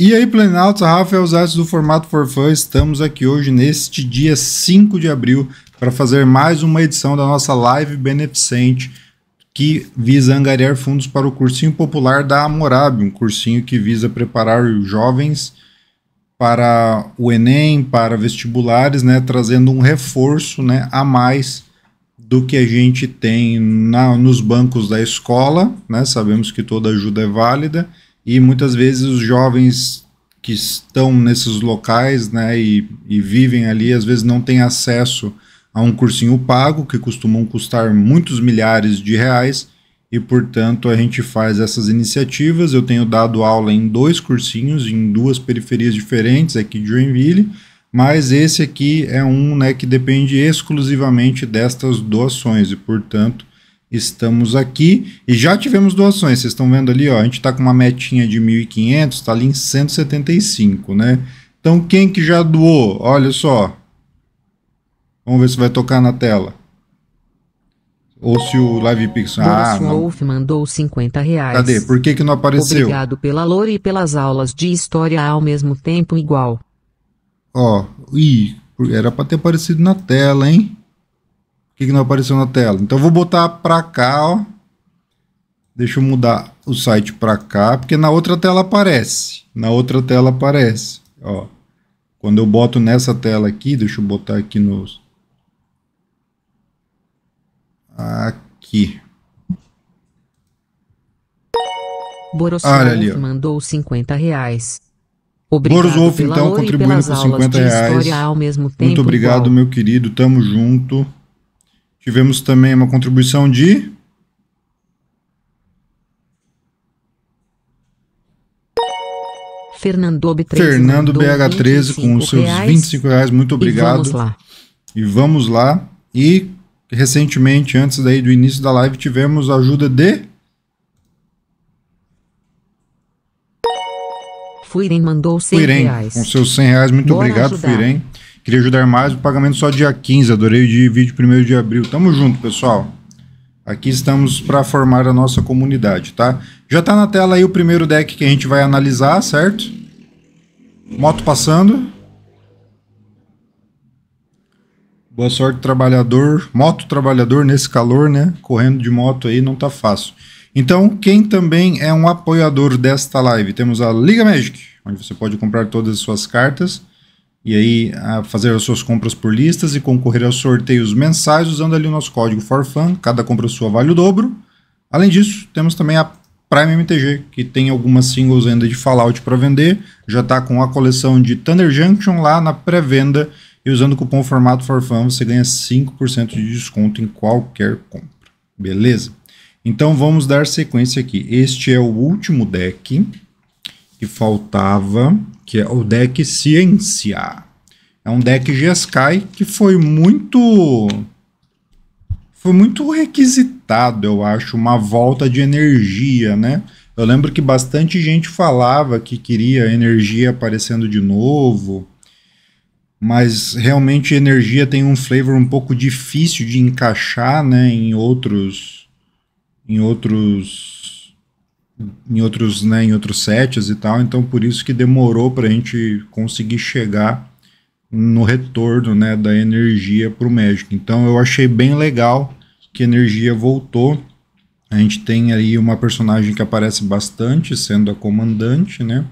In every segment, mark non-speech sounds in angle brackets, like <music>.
E aí, Planaltos, Rafael é Zaz do Formato For Fun. Estamos aqui hoje, neste dia 5 de abril, para fazer mais uma edição da nossa live beneficente que visa angariar fundos para o cursinho popular da Amorab, um cursinho que visa preparar os jovens para o Enem, para vestibulares, né, trazendo um reforço né, a mais do que a gente tem na, nos bancos da escola. Né, sabemos que toda ajuda é válida e muitas vezes os jovens que estão nesses locais né, e, e vivem ali, às vezes não têm acesso a um cursinho pago, que costumam custar muitos milhares de reais, e portanto a gente faz essas iniciativas. Eu tenho dado aula em dois cursinhos, em duas periferias diferentes aqui de Joinville, mas esse aqui é um né, que depende exclusivamente destas doações, e portanto estamos aqui e já tivemos doações. Vocês estão vendo ali, ó, a gente está com uma metinha de 1.500, está ali em 175, né? Então quem que já doou? Olha só. Vamos ver se vai tocar na tela. Ou se o Live Pixel... Boris ah, Wolf mandou 50 reais. Cadê? Por que que não apareceu? Obrigado pela lore e pelas aulas de história ao mesmo tempo igual. Ó, ih, era para ter aparecido na tela, hein? que, que não apareceu na tela? Então eu vou botar para cá, ó. Deixa eu mudar o site para cá, porque na outra tela aparece. Na outra tela aparece, ó. Quando eu boto nessa tela aqui, deixa eu botar aqui nos aqui. Borosov mandou 50 reais. Obrigado Borosov, então, contribuindo com 50 reais. Muito obrigado, igual. meu querido. Tamo junto. Tivemos também uma contribuição de. Fernando, B3, Fernando BH13 com os seus reais, 25 reais, muito obrigado. E vamos lá. E vamos lá. E recentemente, antes daí do início da live, tivemos a ajuda de. Fuiren mandou 100 Fuiren, reais. Com seus 100 reais, muito Bora obrigado, ajudar. Fuiren. Queria ajudar mais, o pagamento só dia 15, adorei o dia, vídeo primeiro de abril. Tamo junto, pessoal. Aqui estamos para formar a nossa comunidade, tá? Já tá na tela aí o primeiro deck que a gente vai analisar, certo? Moto passando. Boa sorte, trabalhador. Moto trabalhador nesse calor, né? Correndo de moto aí não tá fácil. Então, quem também é um apoiador desta live, temos a Liga Magic, onde você pode comprar todas as suas cartas e aí a fazer as suas compras por listas e concorrer aos sorteios mensais usando ali o nosso código FORFAN, cada compra sua vale o dobro. Além disso, temos também a Prime MTG, que tem algumas singles ainda de Fallout para vender, já está com a coleção de Thunder Junction lá na pré-venda e usando o cupom formato FORFAN você ganha 5% de desconto em qualquer compra. Beleza? Então vamos dar sequência aqui. Este é o último deck que faltava que é o deck Ciência. É um deck Jeskai que foi muito foi muito requisitado, eu acho, uma volta de energia, né? Eu lembro que bastante gente falava que queria energia aparecendo de novo, mas realmente energia tem um flavor um pouco difícil de encaixar, né, em outros em outros em outros, né, em outros sets e tal, então por isso que demorou para a gente conseguir chegar no retorno né, da energia para o Magic. Então eu achei bem legal que a energia voltou. A gente tem aí uma personagem que aparece bastante, sendo a comandante, né?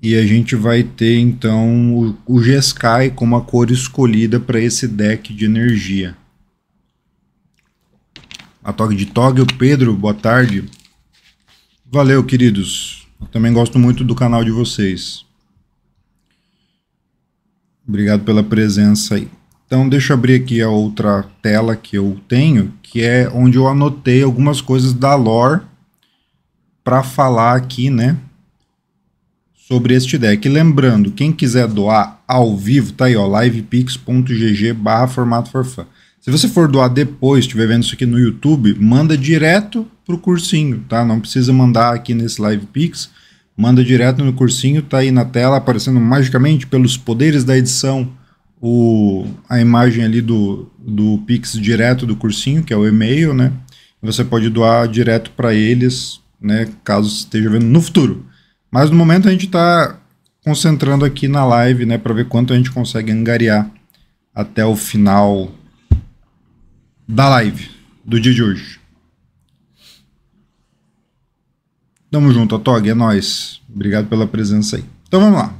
E a gente vai ter então o, o Jeskai como a cor escolhida para esse deck de energia. A toque de Tog, o Pedro, boa tarde. Valeu, queridos. Eu também gosto muito do canal de vocês. Obrigado pela presença aí. Então, deixa eu abrir aqui a outra tela que eu tenho, que é onde eu anotei algumas coisas da lore para falar aqui, né? Sobre este deck. lembrando, quem quiser doar ao vivo, tá aí, ó, livepix.gg barra formato Se você for doar depois, estiver vendo isso aqui no YouTube, manda direto para o cursinho, tá? Não precisa mandar aqui nesse Live Pix, manda direto no cursinho, tá aí na tela aparecendo magicamente pelos poderes da edição o, a imagem ali do, do Pix direto do cursinho, que é o e-mail, né? Você pode doar direto para eles, né? Caso esteja vendo no futuro. Mas no momento a gente está concentrando aqui na live, né? Para ver quanto a gente consegue angariar até o final da live do dia de hoje. Tamo junto, Tog, é nós. Obrigado pela presença aí. Então vamos lá.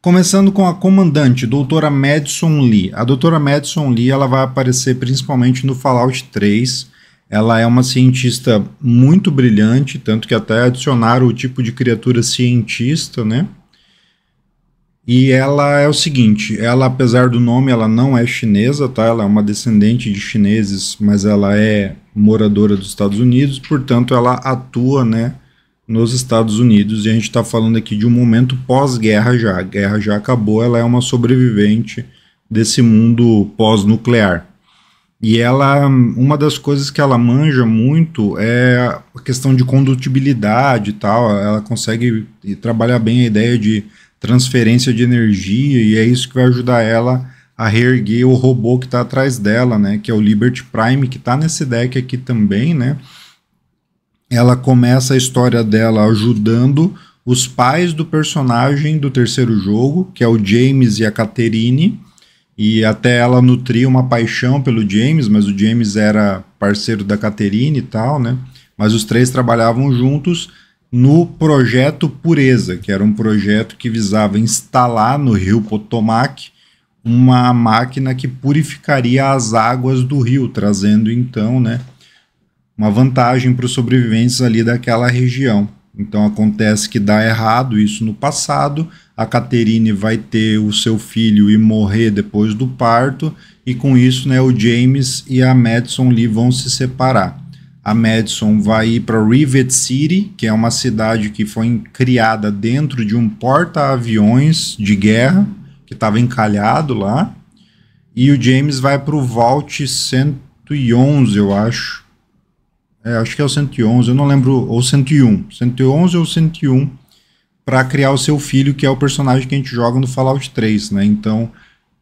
Começando com a comandante, doutora Madison Lee. A doutora Madison Lee, ela vai aparecer principalmente no Fallout 3. Ela é uma cientista muito brilhante, tanto que até adicionaram o tipo de criatura cientista, né? E ela é o seguinte, ela apesar do nome, ela não é chinesa, tá? Ela é uma descendente de chineses, mas ela é moradora dos Estados Unidos, portanto ela atua, né, nos Estados Unidos. E a gente está falando aqui de um momento pós-guerra já. A guerra já acabou, ela é uma sobrevivente desse mundo pós-nuclear. E ela, uma das coisas que ela manja muito é a questão de condutibilidade e tal. Ela consegue trabalhar bem a ideia de transferência de energia, e é isso que vai ajudar ela a reerguer o robô que está atrás dela, né? Que é o Liberty Prime, que está nesse deck aqui também, né? Ela começa a história dela ajudando os pais do personagem do terceiro jogo, que é o James e a Catherine, e até ela nutria uma paixão pelo James, mas o James era parceiro da Catherine e tal, né? Mas os três trabalhavam juntos no projeto Pureza, que era um projeto que visava instalar no rio Potomac uma máquina que purificaria as águas do rio, trazendo então né, uma vantagem para os sobreviventes ali daquela região. Então acontece que dá errado isso no passado. A Caterine vai ter o seu filho e morrer depois do parto, e com isso, né, o James e a Madison Lee vão se separar a Madison vai ir para Rivet City, que é uma cidade que foi criada dentro de um porta-aviões de guerra que estava encalhado lá. E o James vai para o Vault 111, eu acho. É, acho que é o 111, eu não lembro, ou 101. 111 ou 101 para criar o seu filho, que é o personagem que a gente joga no Fallout 3, né? Então,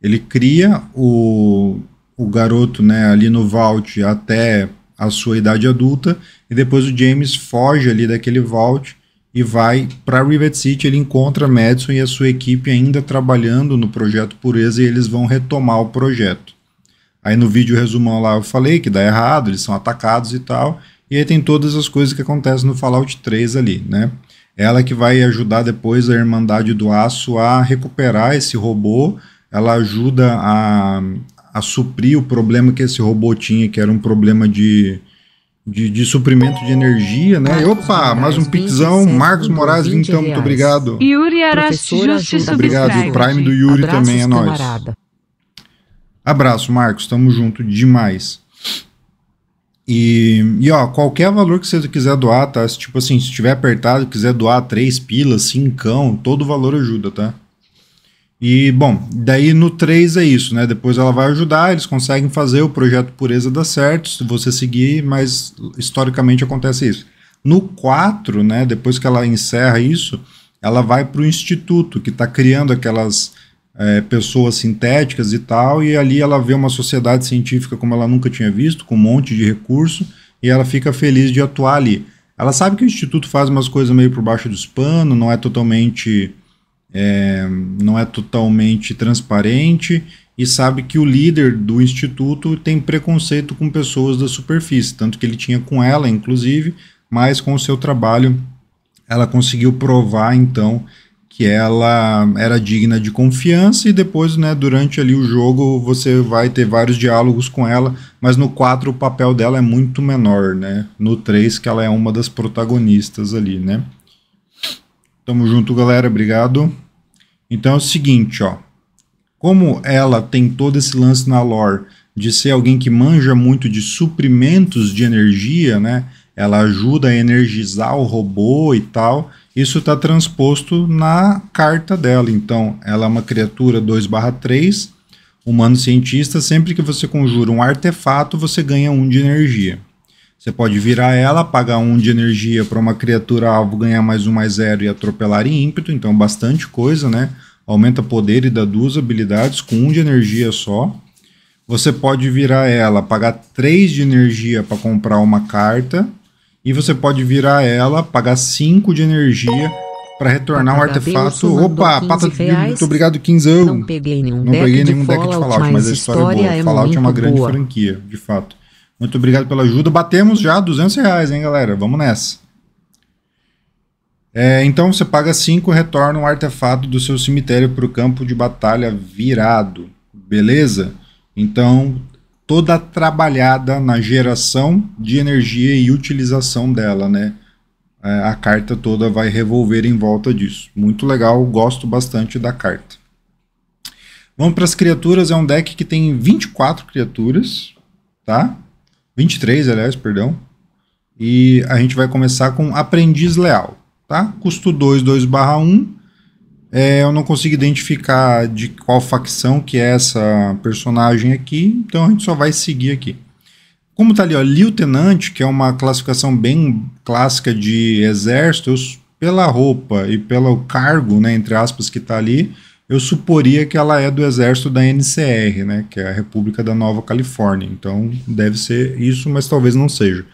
ele cria o, o garoto, né, ali no Vault até a sua idade adulta e depois o James foge ali daquele vault e vai para Rivet City, ele encontra Madison e a sua equipe ainda trabalhando no projeto Pureza e eles vão retomar o projeto. Aí no vídeo resumão lá eu falei que dá errado, eles são atacados e tal, e aí tem todas as coisas que acontecem no Fallout 3 ali, né? Ela que vai ajudar depois a Irmandade do Aço a recuperar esse robô, ela ajuda a a suprir o problema que esse robô tinha, que era um problema de, de, de suprimento de energia, né? Opa, Moraes, mais um pixão. Marcos Moraes, então, muito obrigado. Yuri Arashi, Justiça Obrigado, o Prime do Yuri Abraços, também é nós. Abraço, Marcos, tamo junto demais. E, e ó, qualquer valor que você quiser doar, tá? Tipo assim, se estiver apertado, quiser doar três pilas, cão todo valor ajuda, tá? E, bom, daí no 3 é isso, né? Depois ela vai ajudar, eles conseguem fazer o projeto Pureza dar certo, se você seguir, mas historicamente acontece isso. No 4, né, depois que ela encerra isso, ela vai para o instituto, que está criando aquelas é, pessoas sintéticas e tal, e ali ela vê uma sociedade científica como ela nunca tinha visto, com um monte de recurso, e ela fica feliz de atuar ali. Ela sabe que o instituto faz umas coisas meio por baixo dos panos, não é totalmente é, não é totalmente transparente e sabe que o líder do instituto tem preconceito com pessoas da superfície, tanto que ele tinha com ela, inclusive, mas com o seu trabalho ela conseguiu provar então que ela era digna de confiança e depois, né, durante ali o jogo, você vai ter vários diálogos com ela, mas no 4 o papel dela é muito menor, né? No 3 que ela é uma das protagonistas ali, né? Tamo junto, galera, obrigado. Então é o seguinte, ó. Como ela tem todo esse lance na lore de ser alguém que manja muito de suprimentos de energia, né? Ela ajuda a energizar o robô e tal. Isso está transposto na carta dela. Então, ela é uma criatura 2/3, humano cientista. Sempre que você conjura um artefato, você ganha um de energia. Você pode virar ela, pagar um de energia para uma criatura alvo ganhar mais um mais zero e atropelar em ímpeto, então bastante coisa, né? Aumenta poder e dá duas habilidades com um de energia só. Você pode virar ela, pagar três de energia para comprar uma carta. E você pode virar ela, pagar cinco de energia para retornar um artefato. Opa, pata de Muito obrigado, quinzão. Não peguei nenhum, Não deck, peguei nenhum de deck de Fallout, mas, mas a história, história é boa. É Fallout é uma grande boa. franquia, de fato. Muito obrigado pela ajuda. Batemos já 200 reais, hein, galera? Vamos nessa. É, então você paga 5, retorna um artefato do seu cemitério para o campo de batalha virado, beleza? Então, toda trabalhada na geração de energia e utilização dela, né? É, a carta toda vai revolver em volta disso. Muito legal, gosto bastante da carta. Vamos para as criaturas, é um deck que tem 24 criaturas, tá? 23, aliás, perdão. E a gente vai começar com aprendiz leal, tá? Custo 2, 2 barra 1. É, eu não consigo identificar de qual facção que é essa personagem aqui, então a gente só vai seguir aqui. Como tá ali, ó, lieutenant, que é uma classificação bem clássica de exércitos pela roupa e pelo cargo, né, entre aspas, que tá ali, eu suporia que ela é do exército da NCR, né, que é a República da Nova Califórnia. Então deve ser isso, mas talvez não seja.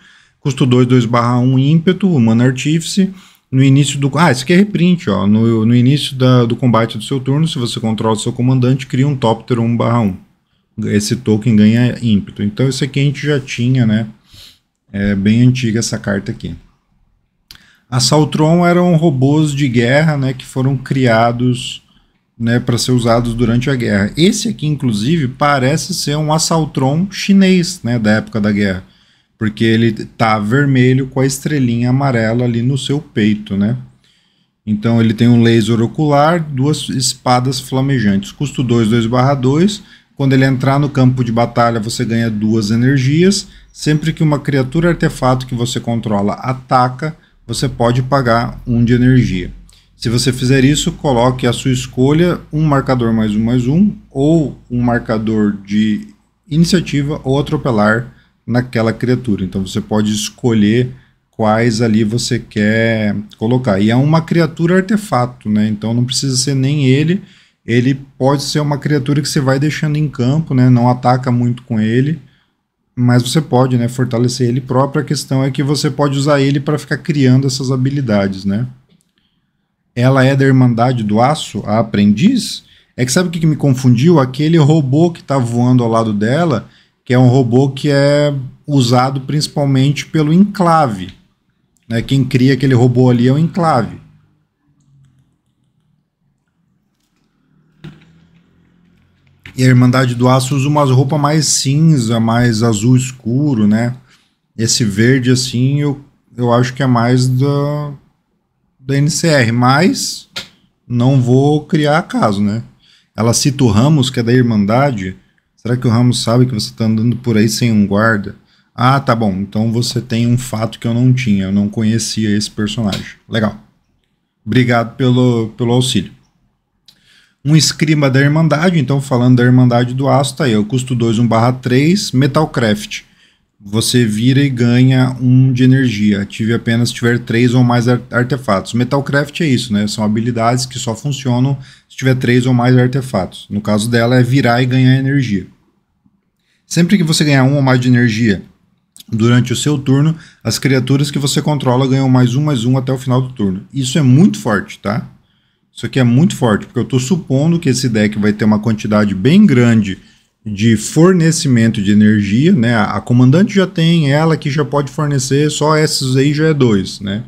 Custo 2, 2/1 ímpeto, humano artífice. No início do. Ah, isso aqui é reprint, ó. No, no início da, do combate do seu turno, se você controla o seu comandante, cria um Topter 1/1. Esse token ganha ímpeto. Então, isso aqui a gente já tinha, né? É bem antiga essa carta aqui. Assaltron eram robôs de guerra, né? Que foram criados né, para ser usados durante a guerra. Esse aqui, inclusive, parece ser um assaltron chinês né, da época da guerra, porque ele tá vermelho com a estrelinha amarela ali no seu peito, né? Então ele tem um laser ocular, duas espadas flamejantes. Custo 2, 2 barra 2. Quando ele entrar no campo de batalha, você ganha duas energias. Sempre que uma criatura artefato que você controla ataca, você pode pagar um de energia. Se você fizer isso, coloque a sua escolha um marcador mais um mais um ou um marcador de iniciativa ou atropelar naquela criatura. Então você pode escolher quais ali você quer colocar. E é uma criatura artefato, né? Então não precisa ser nem ele. Ele pode ser uma criatura que você vai deixando em campo, né? Não ataca muito com ele, mas você pode, né, fortalecer ele próprio. A questão é que você pode usar ele para ficar criando essas habilidades, né? ela é da Irmandade do Aço, a aprendiz? É que sabe o que, que me confundiu? Aquele robô que tá voando ao lado dela, que é um robô que é usado principalmente pelo enclave. Né? Quem cria aquele robô ali é o enclave. E a Irmandade do Aço usa umas roupas mais cinza, mais azul escuro, né? Esse verde, assim, eu, eu acho que é mais da, da NCR, mas não vou criar caso, né? Ela cita o Ramos, que é da Irmandade. Será que o Ramos sabe que você está andando por aí sem um guarda? Ah, tá bom. Então você tem um fato que eu não tinha. Eu não conhecia esse personagem. Legal. Obrigado pelo, pelo auxílio. Um escrima da Irmandade. Então, falando da Irmandade do Aço, tá aí. Eu custo 2, 1 barra 3, Metalcraft você vira e ganha um de energia. Ative apenas se tiver três ou mais artefatos. Metalcraft é isso, né? São habilidades que só funcionam se tiver três ou mais artefatos. No caso dela é virar e ganhar energia. Sempre que você ganhar um ou mais de energia durante o seu turno, as criaturas que você controla ganham mais um, mais um até o final do turno. Isso é muito forte, tá? Isso aqui é muito forte, porque eu estou supondo que esse deck vai ter uma quantidade bem grande de de fornecimento de energia, né? A comandante já tem ela que já pode fornecer, só esses aí já é dois, né?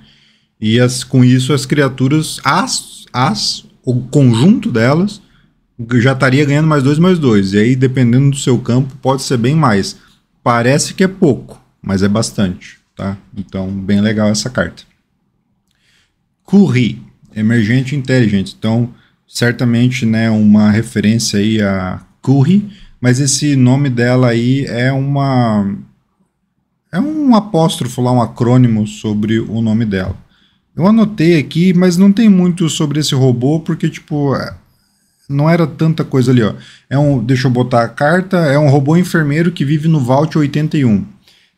E as, com isso as criaturas, as, as, o conjunto delas já estaria ganhando mais dois, mais dois. E aí, dependendo do seu campo, pode ser bem mais. Parece que é pouco, mas é bastante, tá? Então, bem legal essa carta. Curry, emergente inteligente. Então, certamente, né, uma referência aí a Curry, mas esse nome dela aí é uma. É um apóstrofo lá, um acrônimo sobre o nome dela. Eu anotei aqui, mas não tem muito sobre esse robô, porque, tipo, é, não era tanta coisa ali, ó. É um, deixa eu botar a carta, é um robô enfermeiro que vive no Vault 81.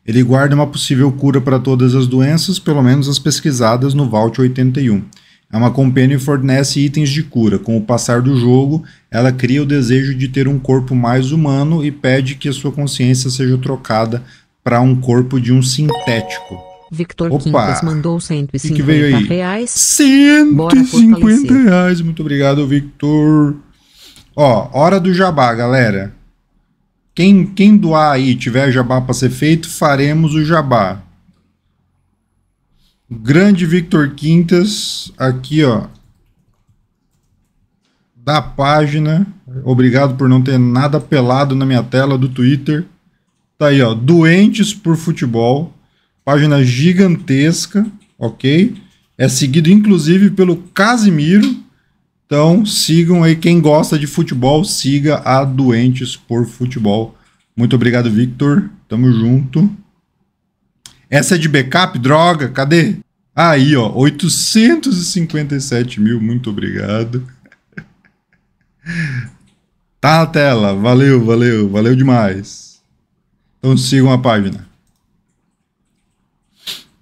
Ele guarda uma possível cura para todas as doenças, pelo menos as pesquisadas no Vault 81. É uma companion fornece itens de cura. Com o passar do jogo, ela cria o desejo de ter um corpo mais humano e pede que a sua consciência seja trocada para um corpo de um sintético. Victor Opa. Quintas mandou 150 que, que veio aí? reais. 150 reais. Muito obrigado, Victor. Ó, hora do jabá, galera. Quem, quem doar aí tiver jabá para ser feito, faremos o jabá. Grande Victor Quintas, aqui, ó. Da página. Obrigado por não ter nada pelado na minha tela do Twitter. Tá aí, ó. Doentes por futebol. Página gigantesca, ok? É seguido inclusive pelo Casimiro. Então sigam aí. Quem gosta de futebol, siga a Doentes por Futebol. Muito obrigado, Victor. Tamo junto. Essa é de backup? Droga, cadê? Aí, ó, 857 mil, muito obrigado. <laughs> Tá na tela, valeu, valeu, valeu demais. Então sigam a página. <laughs>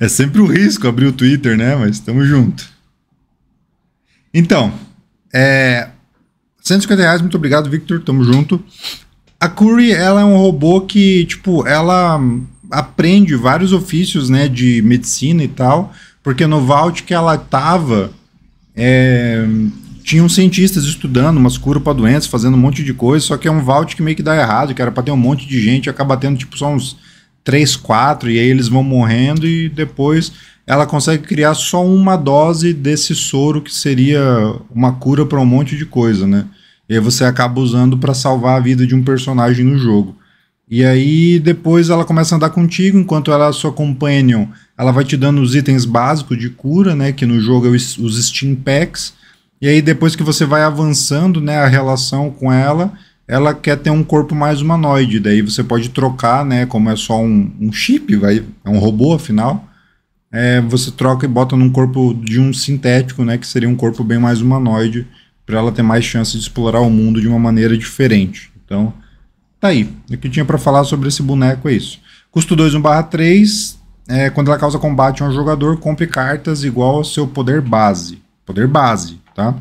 É sempre um risco abrir o Twitter, né? Mas estamos junto. Então, é... 150 reais, muito obrigado, Victor, tamo junto. A Curry, ela é um robô que, tipo, ela aprende vários ofícios, né, de medicina e tal, porque no Vault que ela tava, é, tinham cientistas estudando umas curas para doenças, fazendo um monte de coisa, só que é um Vault que meio que dá errado, que era pra ter um monte de gente, acaba tendo, tipo, só uns 3, 4, e aí eles vão morrendo e depois ela consegue criar só uma dose desse soro que seria uma cura para um monte de coisa, né? E aí você acaba usando para salvar a vida de um personagem no jogo. E aí depois ela começa a andar contigo, enquanto ela é a sua companion, ela vai te dando os itens básicos de cura, né, que no jogo é os, Steam Packs. E aí depois que você vai avançando, né, a relação com ela, ela quer ter um corpo mais humanoide, daí você pode trocar, né, como é só um, um chip, vai, é um robô afinal. É, você troca e bota num corpo de um sintético, né, que seria um corpo bem mais humanoide para ela ter mais chance de explorar o mundo de uma maneira diferente. Então, tá aí. O que eu tinha para falar sobre esse boneco é isso. Custo 2, 1 barra 3. É, quando ela causa combate a um jogador, compre cartas igual ao seu poder base. Poder base, tá?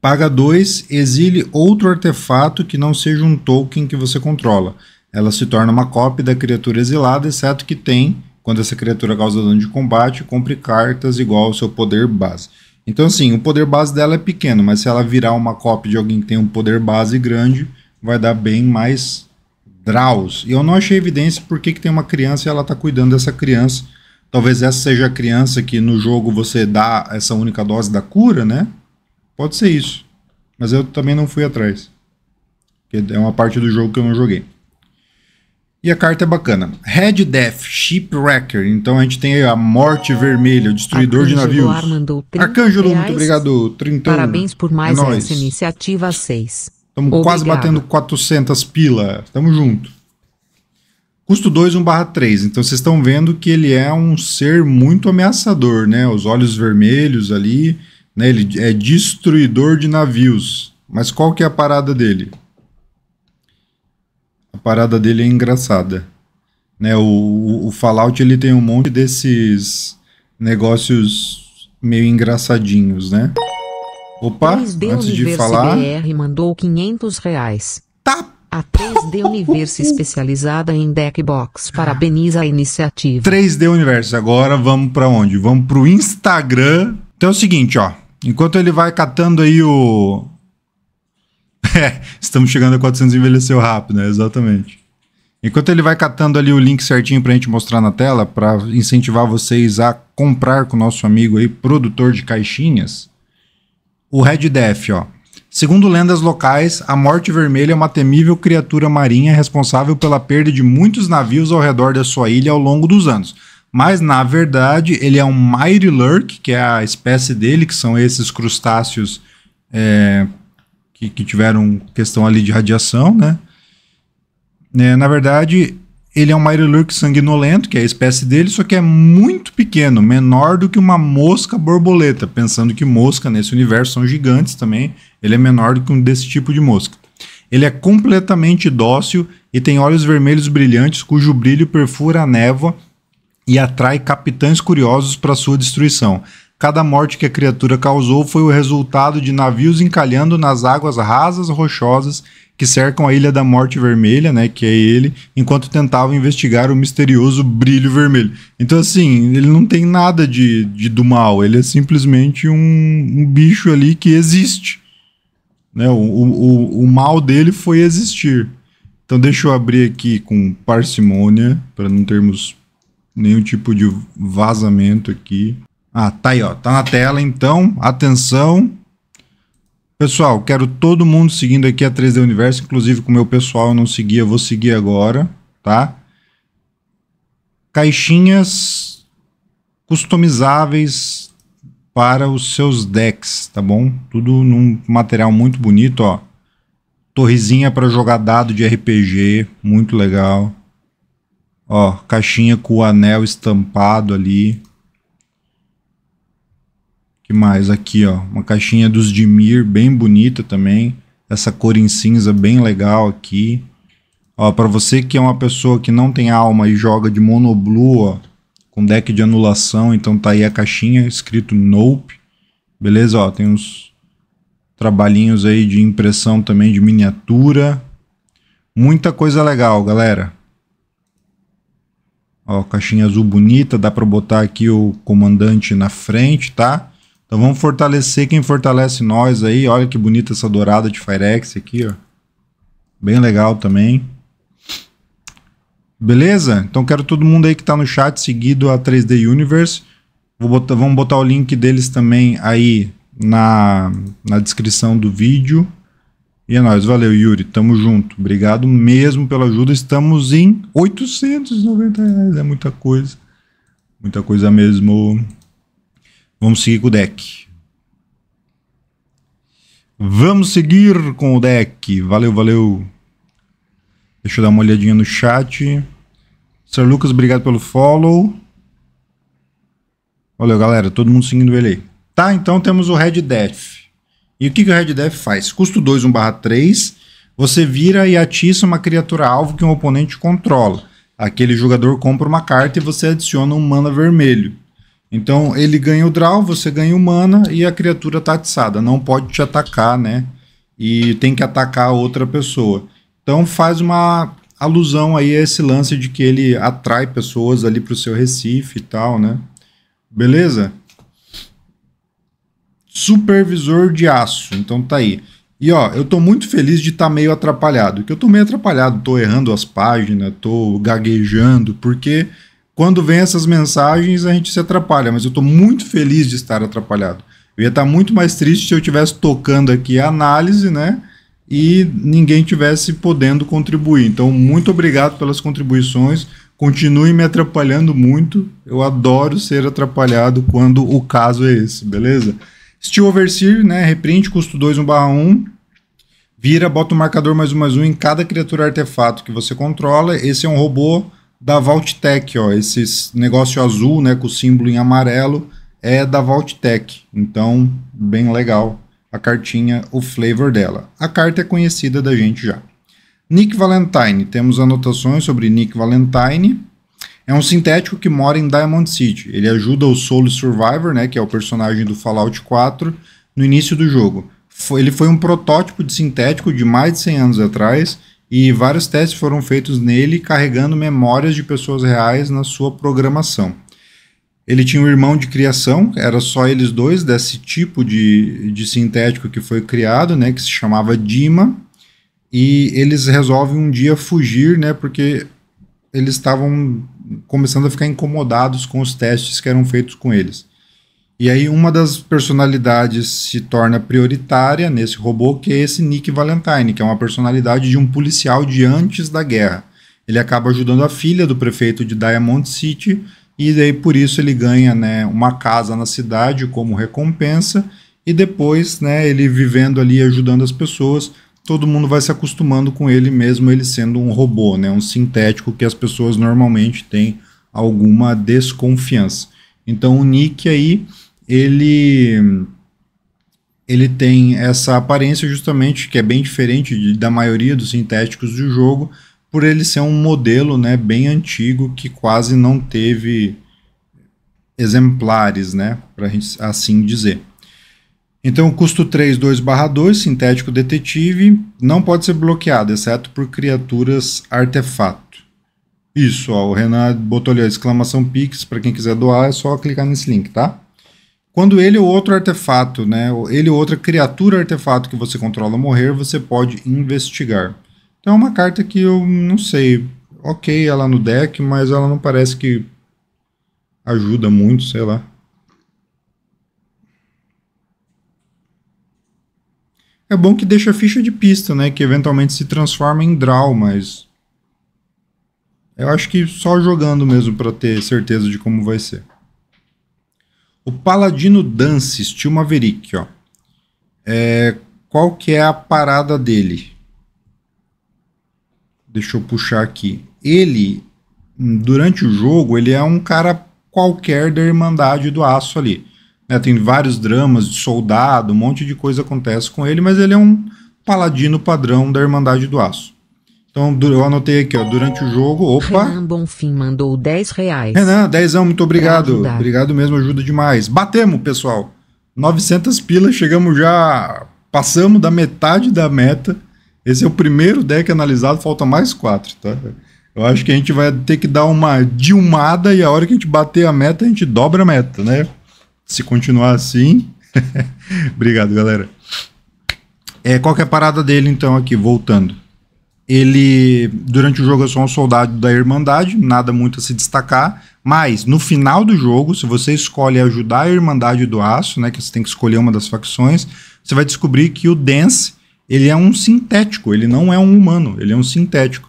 Paga 2, exile outro artefato que não seja um token que você controla. Ela se torna uma cópia da criatura exilada, exceto que tem, quando essa criatura causa dano de combate, compre cartas igual ao seu poder base. Então, assim, o poder base dela é pequeno, mas se ela virar uma cópia de alguém que tem um poder base grande, vai dar bem mais draus. E eu não achei evidência por que, que tem uma criança e ela está cuidando dessa criança. Talvez essa seja a criança que no jogo você dá essa única dose da cura, né? Pode ser isso. Mas eu também não fui atrás. Que é uma parte do jogo que eu não joguei. E a carta é bacana. Red Death, Shipwrecker. Então a gente tem a Morte Vermelha, o Destruidor de Navios. Arcanjo Arcângelo, muito obrigado. Trintão. Parabéns por mais é essa iniciativa 6. Estamos quase batendo 400 pila. Tamo junto. Custo 2, 1 barra 3. Então vocês estão vendo que ele é um ser muito ameaçador, né? Os olhos vermelhos ali, né? Ele é destruidor de navios. Mas qual que é a parada dele? a parada dele é engraçada. Né, o, o Fallout ele tem um monte desses negócios meio engraçadinhos, né? Opa, antes de falar... CBR mandou 500 reais. Tá a 3D Universo especializada em Deckbox parabeniza a iniciativa. 3D Universo, agora vamos para onde? Vamos para o Instagram. Então é o seguinte, ó. Enquanto ele vai catando aí o, é, estamos chegando a 400 envelheceu rápido, né? Exatamente. Enquanto ele vai catando ali o link certinho para a gente mostrar na tela, para incentivar vocês a comprar com o nosso amigo aí, produtor de caixinhas, o Red Death, ó. Segundo lendas locais, a Morte Vermelha é uma temível criatura marinha responsável pela perda de muitos navios ao redor da sua ilha ao longo dos anos. Mas, na verdade, ele é um Mighty Lurk, que é a espécie dele, que são esses crustáceos é, que, que tiveram questão ali de radiação, né? É, na verdade, ele é um Marilurk sanguinolento, que é a espécie dele, só que é muito pequeno, menor do que uma mosca borboleta, pensando que mosca nesse universo são gigantes também, ele é menor do que um desse tipo de mosca. Ele é completamente dócil e tem olhos vermelhos brilhantes cujo brilho perfura a névoa e atrai capitães curiosos para sua destruição. Cada morte que a criatura causou foi o resultado de navios encalhando nas águas rasas rochosas que cercam a Ilha da Morte Vermelha, né, que é ele, enquanto tentava investigar o misterioso brilho vermelho. Então, assim, ele não tem nada de, de do mal, ele é simplesmente um, um bicho ali que existe. Né? O, o, o mal dele foi existir. Então, deixa eu abrir aqui com parcimônia, para não termos nenhum tipo de vazamento aqui. Ah, tá aí, ó. Tá na tela, então. Atenção. Pessoal, quero todo mundo seguindo aqui a 3D Universo, inclusive com o meu pessoal, eu não seguia, vou seguir agora, tá? Caixinhas customizáveis para os seus decks, tá bom? Tudo num material muito bonito, ó. Torrezinha para jogar dado de RPG, muito legal. Ó, caixinha com o anel estampado ali que mais? Aqui, ó, uma caixinha dos Dimir, bem bonita também. Essa cor em cinza bem legal aqui. Ó, para você que é uma pessoa que não tem alma e joga de monoblue, ó, com deck de anulação, então tá aí a caixinha escrito Nope. Beleza, ó, tem uns trabalhinhos aí de impressão também de miniatura. Muita coisa legal, galera. Ó, caixinha azul bonita, dá para botar aqui o comandante na frente, tá? Então vamos fortalecer quem fortalece nós aí. Olha que bonita essa dourada de Firex aqui, ó. Bem legal também. Beleza? Então quero todo mundo aí que está no chat seguido a 3D Universe. Vou botar, vamos botar o link deles também aí na, na descrição do vídeo. E é nóis. Valeu, Yuri. Tamo junto. Obrigado mesmo pela ajuda. Estamos em 890 reais. É muita coisa. Muita coisa mesmo. Vamos seguir com o deck. Vamos seguir com o deck. Valeu, valeu. Deixa eu dar uma olhadinha no chat. Sr. Lucas, obrigado pelo follow. Valeu, galera. Todo mundo seguindo ele aí. Tá, então temos o Red Death. E o que, que o Red Death faz? Custo 2, 1 barra 3. Você vira e atiça uma criatura alvo que um oponente controla. Aquele jogador compra uma carta e você adiciona um mana vermelho. Então ele ganha o draw, você ganha o mana e a criatura tá atiçada. Não pode te atacar, né? E tem que atacar a outra pessoa. Então faz uma alusão aí a esse lance de que ele atrai pessoas ali pro seu Recife e tal, né? Beleza? Supervisor de aço. Então tá aí. E ó, eu tô muito feliz de estar tá meio atrapalhado. Que eu tô meio atrapalhado, tô errando as páginas, tô gaguejando, porque quando vem essas mensagens, a gente se atrapalha, mas eu estou muito feliz de estar atrapalhado. Eu ia estar tá muito mais triste se eu estivesse tocando aqui a análise, né? E ninguém tivesse podendo contribuir. Então, muito obrigado pelas contribuições. Continue me atrapalhando muito. Eu adoro ser atrapalhado quando o caso é esse, beleza? Steel Overseer, né? Reprint, custo 2, 1 barra 1. Vira, bota o marcador mais um mais um em cada criatura artefato que você controla. Esse é um robô da Valtech, ó, esse negócio azul, né, com o símbolo em amarelo, é da Valtech. Então, bem legal a cartinha, o flavor dela. A carta é conhecida da gente já. Nick Valentine, temos anotações sobre Nick Valentine. É um sintético que mora em Diamond City. Ele ajuda o Soul Survivor, né, que é o personagem do Fallout 4, no início do jogo. Foi, ele foi um protótipo de sintético de mais de 100 anos atrás e vários testes foram feitos nele carregando memórias de pessoas reais na sua programação. Ele tinha um irmão de criação, era só eles dois desse tipo de, de sintético que foi criado, né, que se chamava Dima, e eles resolvem um dia fugir, né, porque eles estavam começando a ficar incomodados com os testes que eram feitos com eles. E aí uma das personalidades se torna prioritária nesse robô, que é esse Nick Valentine, que é uma personalidade de um policial de antes da guerra. Ele acaba ajudando a filha do prefeito de Diamond City e daí por isso ele ganha, né, uma casa na cidade como recompensa e depois, né, ele vivendo ali ajudando as pessoas, todo mundo vai se acostumando com ele mesmo ele sendo um robô, né, um sintético que as pessoas normalmente têm alguma desconfiança. Então o Nick aí ele ele tem essa aparência justamente que é bem diferente de, da maioria dos sintéticos do jogo, por ele ser um modelo né, bem antigo que quase não teve exemplares, né, para assim dizer. Então, custo 3, 2 barra 2, sintético detetive, não pode ser bloqueado, exceto por criaturas artefato. Isso, ó, o Renan botou ali a exclamação Pix, para quem quiser doar, é só clicar nesse link, tá? Quando ele ou outro artefato, né, ele ou outra criatura artefato que você controla morrer, você pode investigar. Então é uma carta que eu não sei. Ok, ela no deck, mas ela não parece que ajuda muito, sei lá. É bom que deixa ficha de pista, né? Que eventualmente se transforma em draw, mas. Eu acho que só jogando mesmo para ter certeza de como vai ser. O Paladino Dance, Steel Maverick, ó. É, qual que é a parada dele? Deixa eu puxar aqui. Ele, durante o jogo, ele é um cara qualquer da Irmandade do Aço ali. Né? Tem vários dramas de soldado, um monte de coisa acontece com ele, mas ele é um paladino padrão da Irmandade do Aço. Então, eu anotei aqui, ó, durante o jogo, opa. Renan Bonfim mandou 10 reais. Renan, 10 anos, muito obrigado. Obrigado mesmo, ajuda demais. Batemos, pessoal. 900 pilas, chegamos já, passamos da metade da meta. Esse é o primeiro deck analisado, falta mais quatro, tá? Eu acho que a gente vai ter que dar uma dilmada e a hora que a gente bater a meta, a gente dobra a meta, né? Se continuar assim. <laughs> obrigado, galera. É, qual é a parada dele então aqui, voltando? Ele, durante o jogo, é só um soldado da Irmandade, nada muito a se destacar. Mas, no final do jogo, se você escolhe ajudar a Irmandade do Aço, né, que você tem que escolher uma das facções, você vai descobrir que o Dance ele é um sintético, ele não é um humano, ele é um sintético.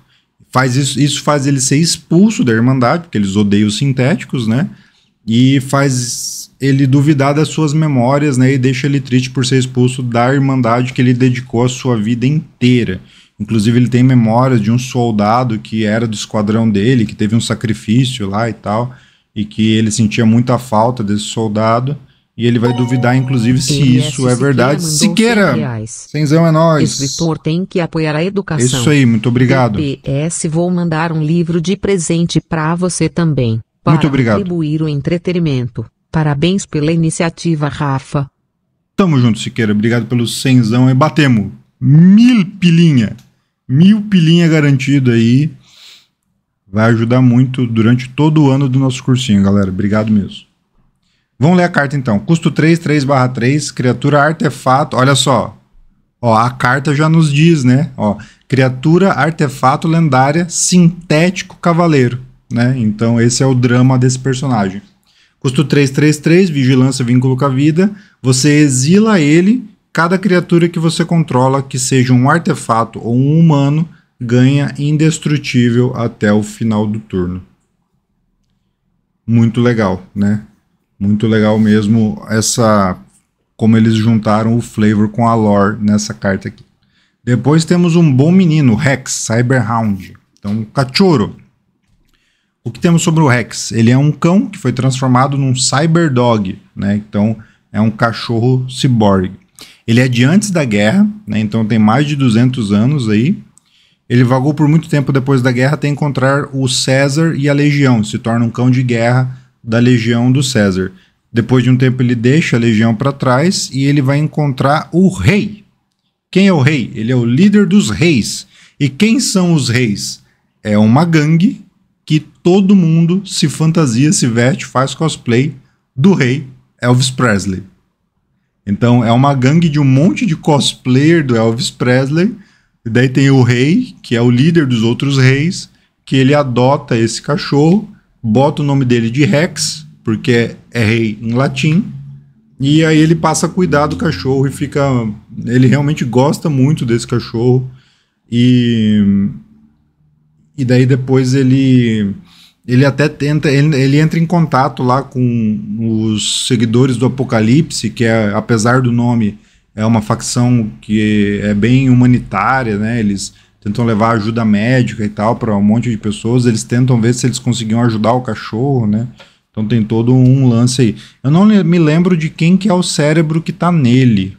Faz isso, isso faz ele ser expulso da Irmandade, porque eles odeiam os sintéticos, né? E faz ele duvidar das suas memórias, né? E deixa ele triste por ser expulso da Irmandade que ele dedicou a sua vida inteira. Inclusive, ele tem memórias de um soldado que era do esquadrão dele, que teve um sacrifício lá e tal, e que ele sentia muita falta desse soldado. E ele vai duvidar, inclusive, se isso é verdade. Siqueira! senzão é nós. Escritor tem que apoiar a educação. Isso aí, muito obrigado. PS, vou mandar um livro de presente para você também. Para muito obrigado. contribuir o entretenimento. Parabéns pela iniciativa, Rafa. Tamo junto, Siqueira. Obrigado pelo senzão e batemos. Mil pilinha mil pilinha garantido aí. Vai ajudar muito durante todo o ano do nosso cursinho, galera. Obrigado mesmo. Vamos ler a carta então. Custo 3, 3 barra 3, criatura artefato. Olha só. Ó, a carta já nos diz, né? Ó, criatura artefato lendária sintético cavaleiro, né? Então esse é o drama desse personagem. Custo 3. vigilância, vínculo com a vida. Você exila ele Cada criatura que você controla, que seja um artefato ou um humano, ganha indestrutível até o final do turno. Muito legal, né? Muito legal mesmo essa como eles juntaram o flavor com a lore nessa carta aqui. Depois temos um bom menino, Rex, Cyberhound. Então, cachorro. O que temos sobre o Rex? Ele é um cão que foi transformado num Cyberdog, né? Então, é um cachorro cyborg. Ele é de antes da guerra, né? então tem mais de 200 anos aí. Ele vagou por muito tempo depois da guerra até encontrar o César e a Legião, se torna um cão de guerra da Legião do César. Depois de um tempo ele deixa a Legião para trás e ele vai encontrar o rei. Quem é o rei? Ele é o líder dos reis. E quem são os reis? É uma gangue que todo mundo se fantasia, se veste, faz cosplay do rei Elvis Presley. Então é uma gangue de um monte de cosplayer do Elvis Presley. E daí tem o rei, que é o líder dos outros reis, que ele adota esse cachorro, bota o nome dele de Rex, porque é, é rei em latim. E aí ele passa a cuidar do cachorro e fica. Ele realmente gosta muito desse cachorro. E. E daí depois ele ele até tenta, ele, ele, entra em contato lá com os seguidores do Apocalipse, que é, apesar do nome, é uma facção que é bem humanitária, né? Eles tentam levar ajuda médica e tal para um monte de pessoas, eles tentam ver se eles conseguiam ajudar o cachorro, né? Então tem todo um lance aí. Eu não me lembro de quem que é o cérebro que tá nele.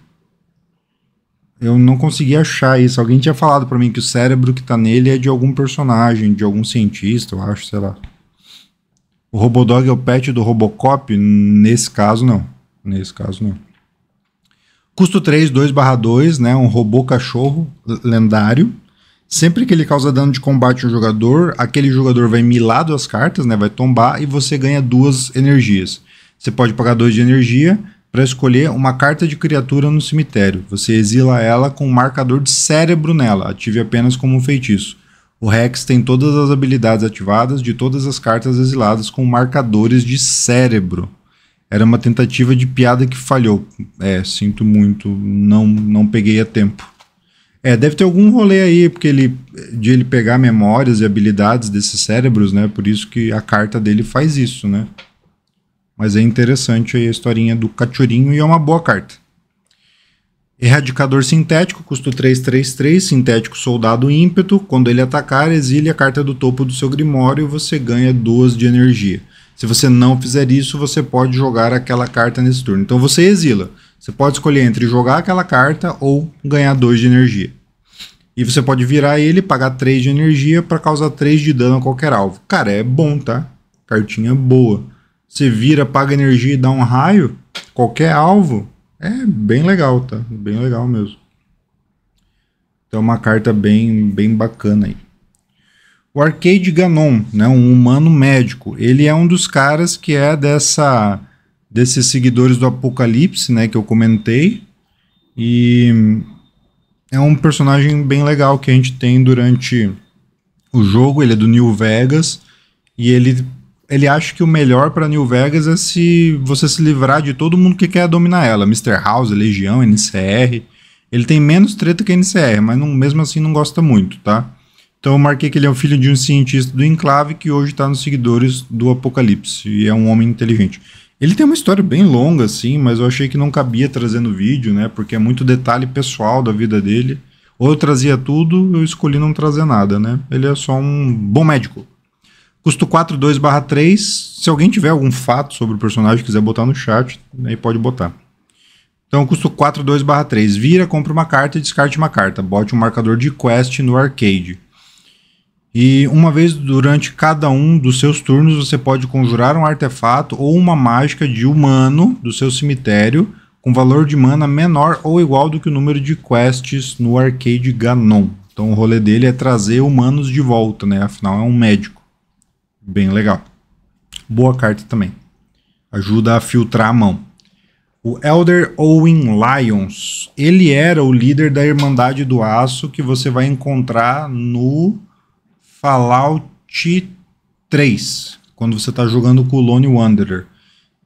Eu não consegui achar isso. Alguém tinha falado para mim que o cérebro que tá nele é de algum personagem, de algum cientista, eu acho, sei lá. O Robodog é o pet do Robocop? Nesse caso, não. Nesse caso, não. Custo 3, 2 2, né? Um robô cachorro lendário. Sempre que ele causa dano de combate ao jogador, aquele jogador vai milar duas cartas, né? Vai tombar e você ganha duas energias. Você pode pagar dois de energia para escolher uma carta de criatura no cemitério. Você exila ela com um marcador de cérebro nela, ative apenas como um feitiço. O Rex tem todas as habilidades ativadas de todas as cartas exiladas com marcadores de cérebro. Era uma tentativa de piada que falhou. É, sinto muito, não, não peguei a tempo. É, deve ter algum rolê aí, porque ele de ele pegar memórias e habilidades desses cérebros, né? Por isso que a carta dele faz isso, né? Mas é interessante aí a historinha do Cachorinho e é uma boa carta. Erradicador sintético, custo 333, sintético soldado ímpeto. Quando ele atacar, exile a carta do topo do seu grimório, você ganha 2 de energia. Se você não fizer isso, você pode jogar aquela carta nesse turno. Então você exila. Você pode escolher entre jogar aquela carta ou ganhar 2 de energia. E você pode virar ele, pagar 3 de energia para causar 3 de dano a qualquer alvo. Cara, é bom, tá? Cartinha boa. Você vira, paga energia e dá um raio, qualquer alvo, é bem legal, tá? Bem legal mesmo. Então é uma carta bem, bem bacana aí. O Arcade Ganon, né, um humano médico, ele é um dos caras que é dessa desses seguidores do Apocalipse, né, que eu comentei. E é um personagem bem legal que a gente tem durante o jogo, ele é do New Vegas e ele ele acha que o melhor para New Vegas é se você se livrar de todo mundo que quer dominar ela. Mr. House, Legião, NCR. Ele tem menos treta que NCR, mas não, mesmo assim não gosta muito, tá? Então eu marquei que ele é o filho de um cientista do Enclave que hoje está nos seguidores do Apocalipse e é um homem inteligente. Ele tem uma história bem longa, assim, mas eu achei que não cabia trazendo vídeo, né? Porque é muito detalhe pessoal da vida dele. Ou eu trazia tudo, eu escolhi não trazer nada, né? Ele é só um bom médico. Custo 4.2 barra 3. Se alguém tiver algum fato sobre o personagem quiser botar no chat, aí pode botar. Então, custo 4.2 barra 3. Vira, compra uma carta e descarte uma carta. Bote um marcador de quest no arcade. E uma vez durante cada um dos seus turnos, você pode conjurar um artefato ou uma mágica de humano do seu cemitério com valor de mana menor ou igual do que o número de quests no arcade Ganon. Então o rolê dele é trazer humanos de volta, né? Afinal é um médico. Bem legal. Boa carta também. Ajuda a filtrar a mão. O Elder Owen Lyons, ele era o líder da Irmandade do Aço que você vai encontrar no Fallout 3, quando você está jogando com o Lone Wanderer.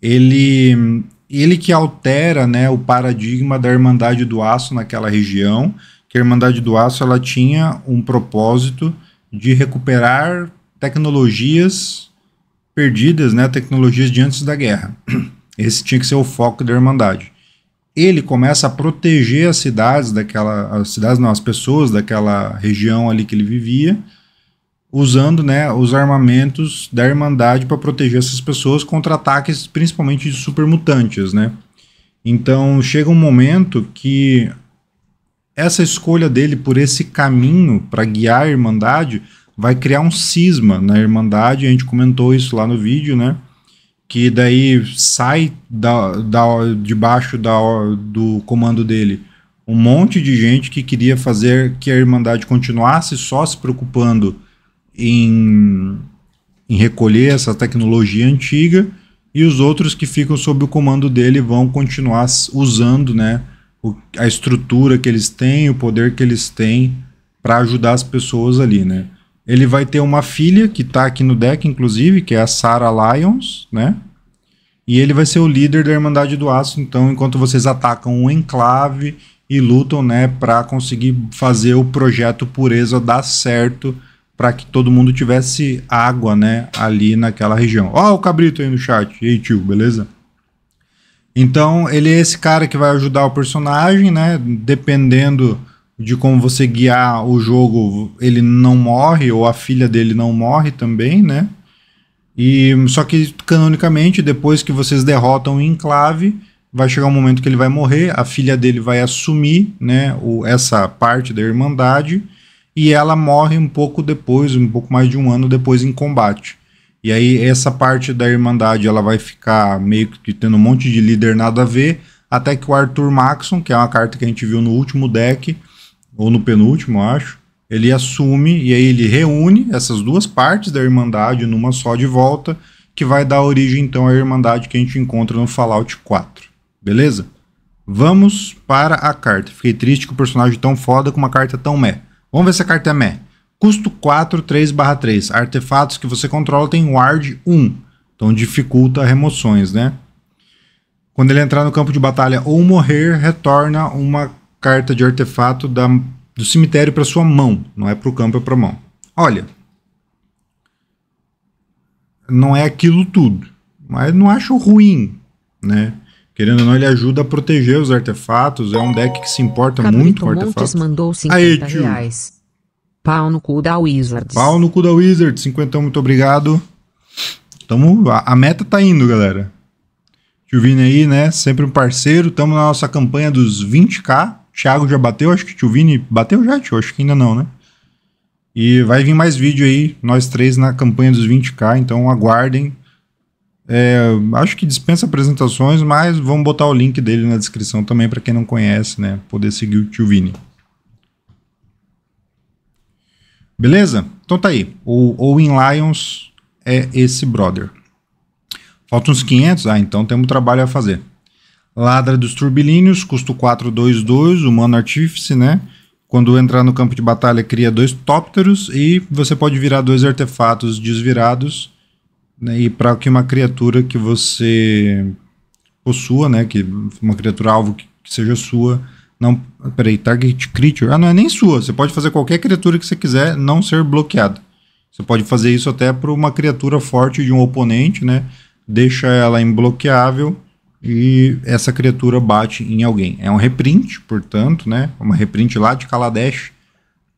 Ele, ele que altera né, o paradigma da Irmandade do Aço naquela região, que a Irmandade do Aço ela tinha um propósito de recuperar tecnologias perdidas, né, tecnologias de antes da guerra. <clears throat> Esse tinha que ser o foco da Irmandade. Ele começa a proteger as cidades daquela, as cidades não, as pessoas daquela região ali que ele vivia, usando, né, os armamentos da Irmandade para proteger essas pessoas contra ataques, principalmente de supermutantes, né. Então chega um momento que essa escolha dele por esse caminho para guiar a Irmandade vai criar um cisma na Irmandade, a gente comentou isso lá no vídeo, né? Que daí sai da, da, debaixo da, do comando dele um monte de gente que queria fazer que a Irmandade continuasse só se preocupando em, em recolher essa tecnologia antiga e os outros que ficam sob o comando dele vão continuar usando né, o, a estrutura que eles têm, o poder que eles têm para ajudar as pessoas ali, né? Ele vai ter uma filha que tá aqui no deck, inclusive, que é a Sarah Lyons, né? E ele vai ser o líder da Irmandade do Aço, então, enquanto vocês atacam o enclave e lutam, né, para conseguir fazer o projeto Pureza dar certo, para que todo mundo tivesse água, né, ali naquela região. Ó, oh, o Cabrito aí no chat. E aí, tio, beleza? Então, ele é esse cara que vai ajudar o personagem, né, dependendo de como você guiar o jogo, ele não morre, ou a filha dele não morre também, né? E, só que, canonicamente, depois que vocês derrotam o enclave, vai chegar um momento que ele vai morrer, a filha dele vai assumir né, o, essa parte da Irmandade, e ela morre um pouco depois, um pouco mais de um ano depois em combate. E aí essa parte da Irmandade ela vai ficar meio que tendo um monte de líder nada a ver, até que o Arthur Maxon, que é uma carta que a gente viu no último deck, ou no penúltimo, acho, ele assume e aí ele reúne essas duas partes da Irmandade numa só de volta, que vai dar origem então à Irmandade que a gente encontra no Fallout 4. Beleza? Vamos para a carta. Fiquei triste com o personagem tão foda com uma carta tão meh. Vamos ver se a carta é meh. Custo 4, 3/3. Artefatos que você controla tem ward 1. Então dificulta remoções, né? Quando ele entrar no campo de batalha ou morrer, retorna uma carta de artefato da, do cemitério para sua mão, não é para o campo, é para a mão. Olha, não é aquilo tudo, mas não acho ruim, né? Querendo ou não, ele ajuda a proteger os artefatos. É um deck que se importa Cabrito muito com artefatos. Montes mandou 50 Aí, reais. Pau no cu da Wizards. Pau no cu da Wizards. 50, muito obrigado. Tamo, a, a meta tá indo, galera. Tio Vini aí, né? Sempre um parceiro. Tamo na nossa campanha dos 20k. Thiago já bateu, acho que o Tio Vini bateu já, tio, acho que ainda não, né? E vai vir mais vídeo aí, nós três na campanha dos 20k, então aguardem. É, acho que dispensa apresentações, mas vamos botar o link dele na descrição também para quem não conhece, né? Poder seguir o Tio Vini. Beleza? Então tá aí. O Owen Lions é esse brother. Faltam uns 500? Ah, então temos trabalho a fazer. Ladra dos Turbilíneos, custo 422, humano artífice, né? Quando entrar no campo de batalha, cria dois tópteros e você pode virar dois artefatos desvirados. Né? E para que uma criatura que você possua, né? Que uma criatura alvo que, que seja sua, não. Peraí, target creature. Ah, não é nem sua. Você pode fazer qualquer criatura que você quiser não ser bloqueada. Você pode fazer isso até para uma criatura forte de um oponente, né? Deixa ela imbloqueável e essa criatura bate em alguém. É um reprint, portanto, né? Uma reprint lá de Kaladesh,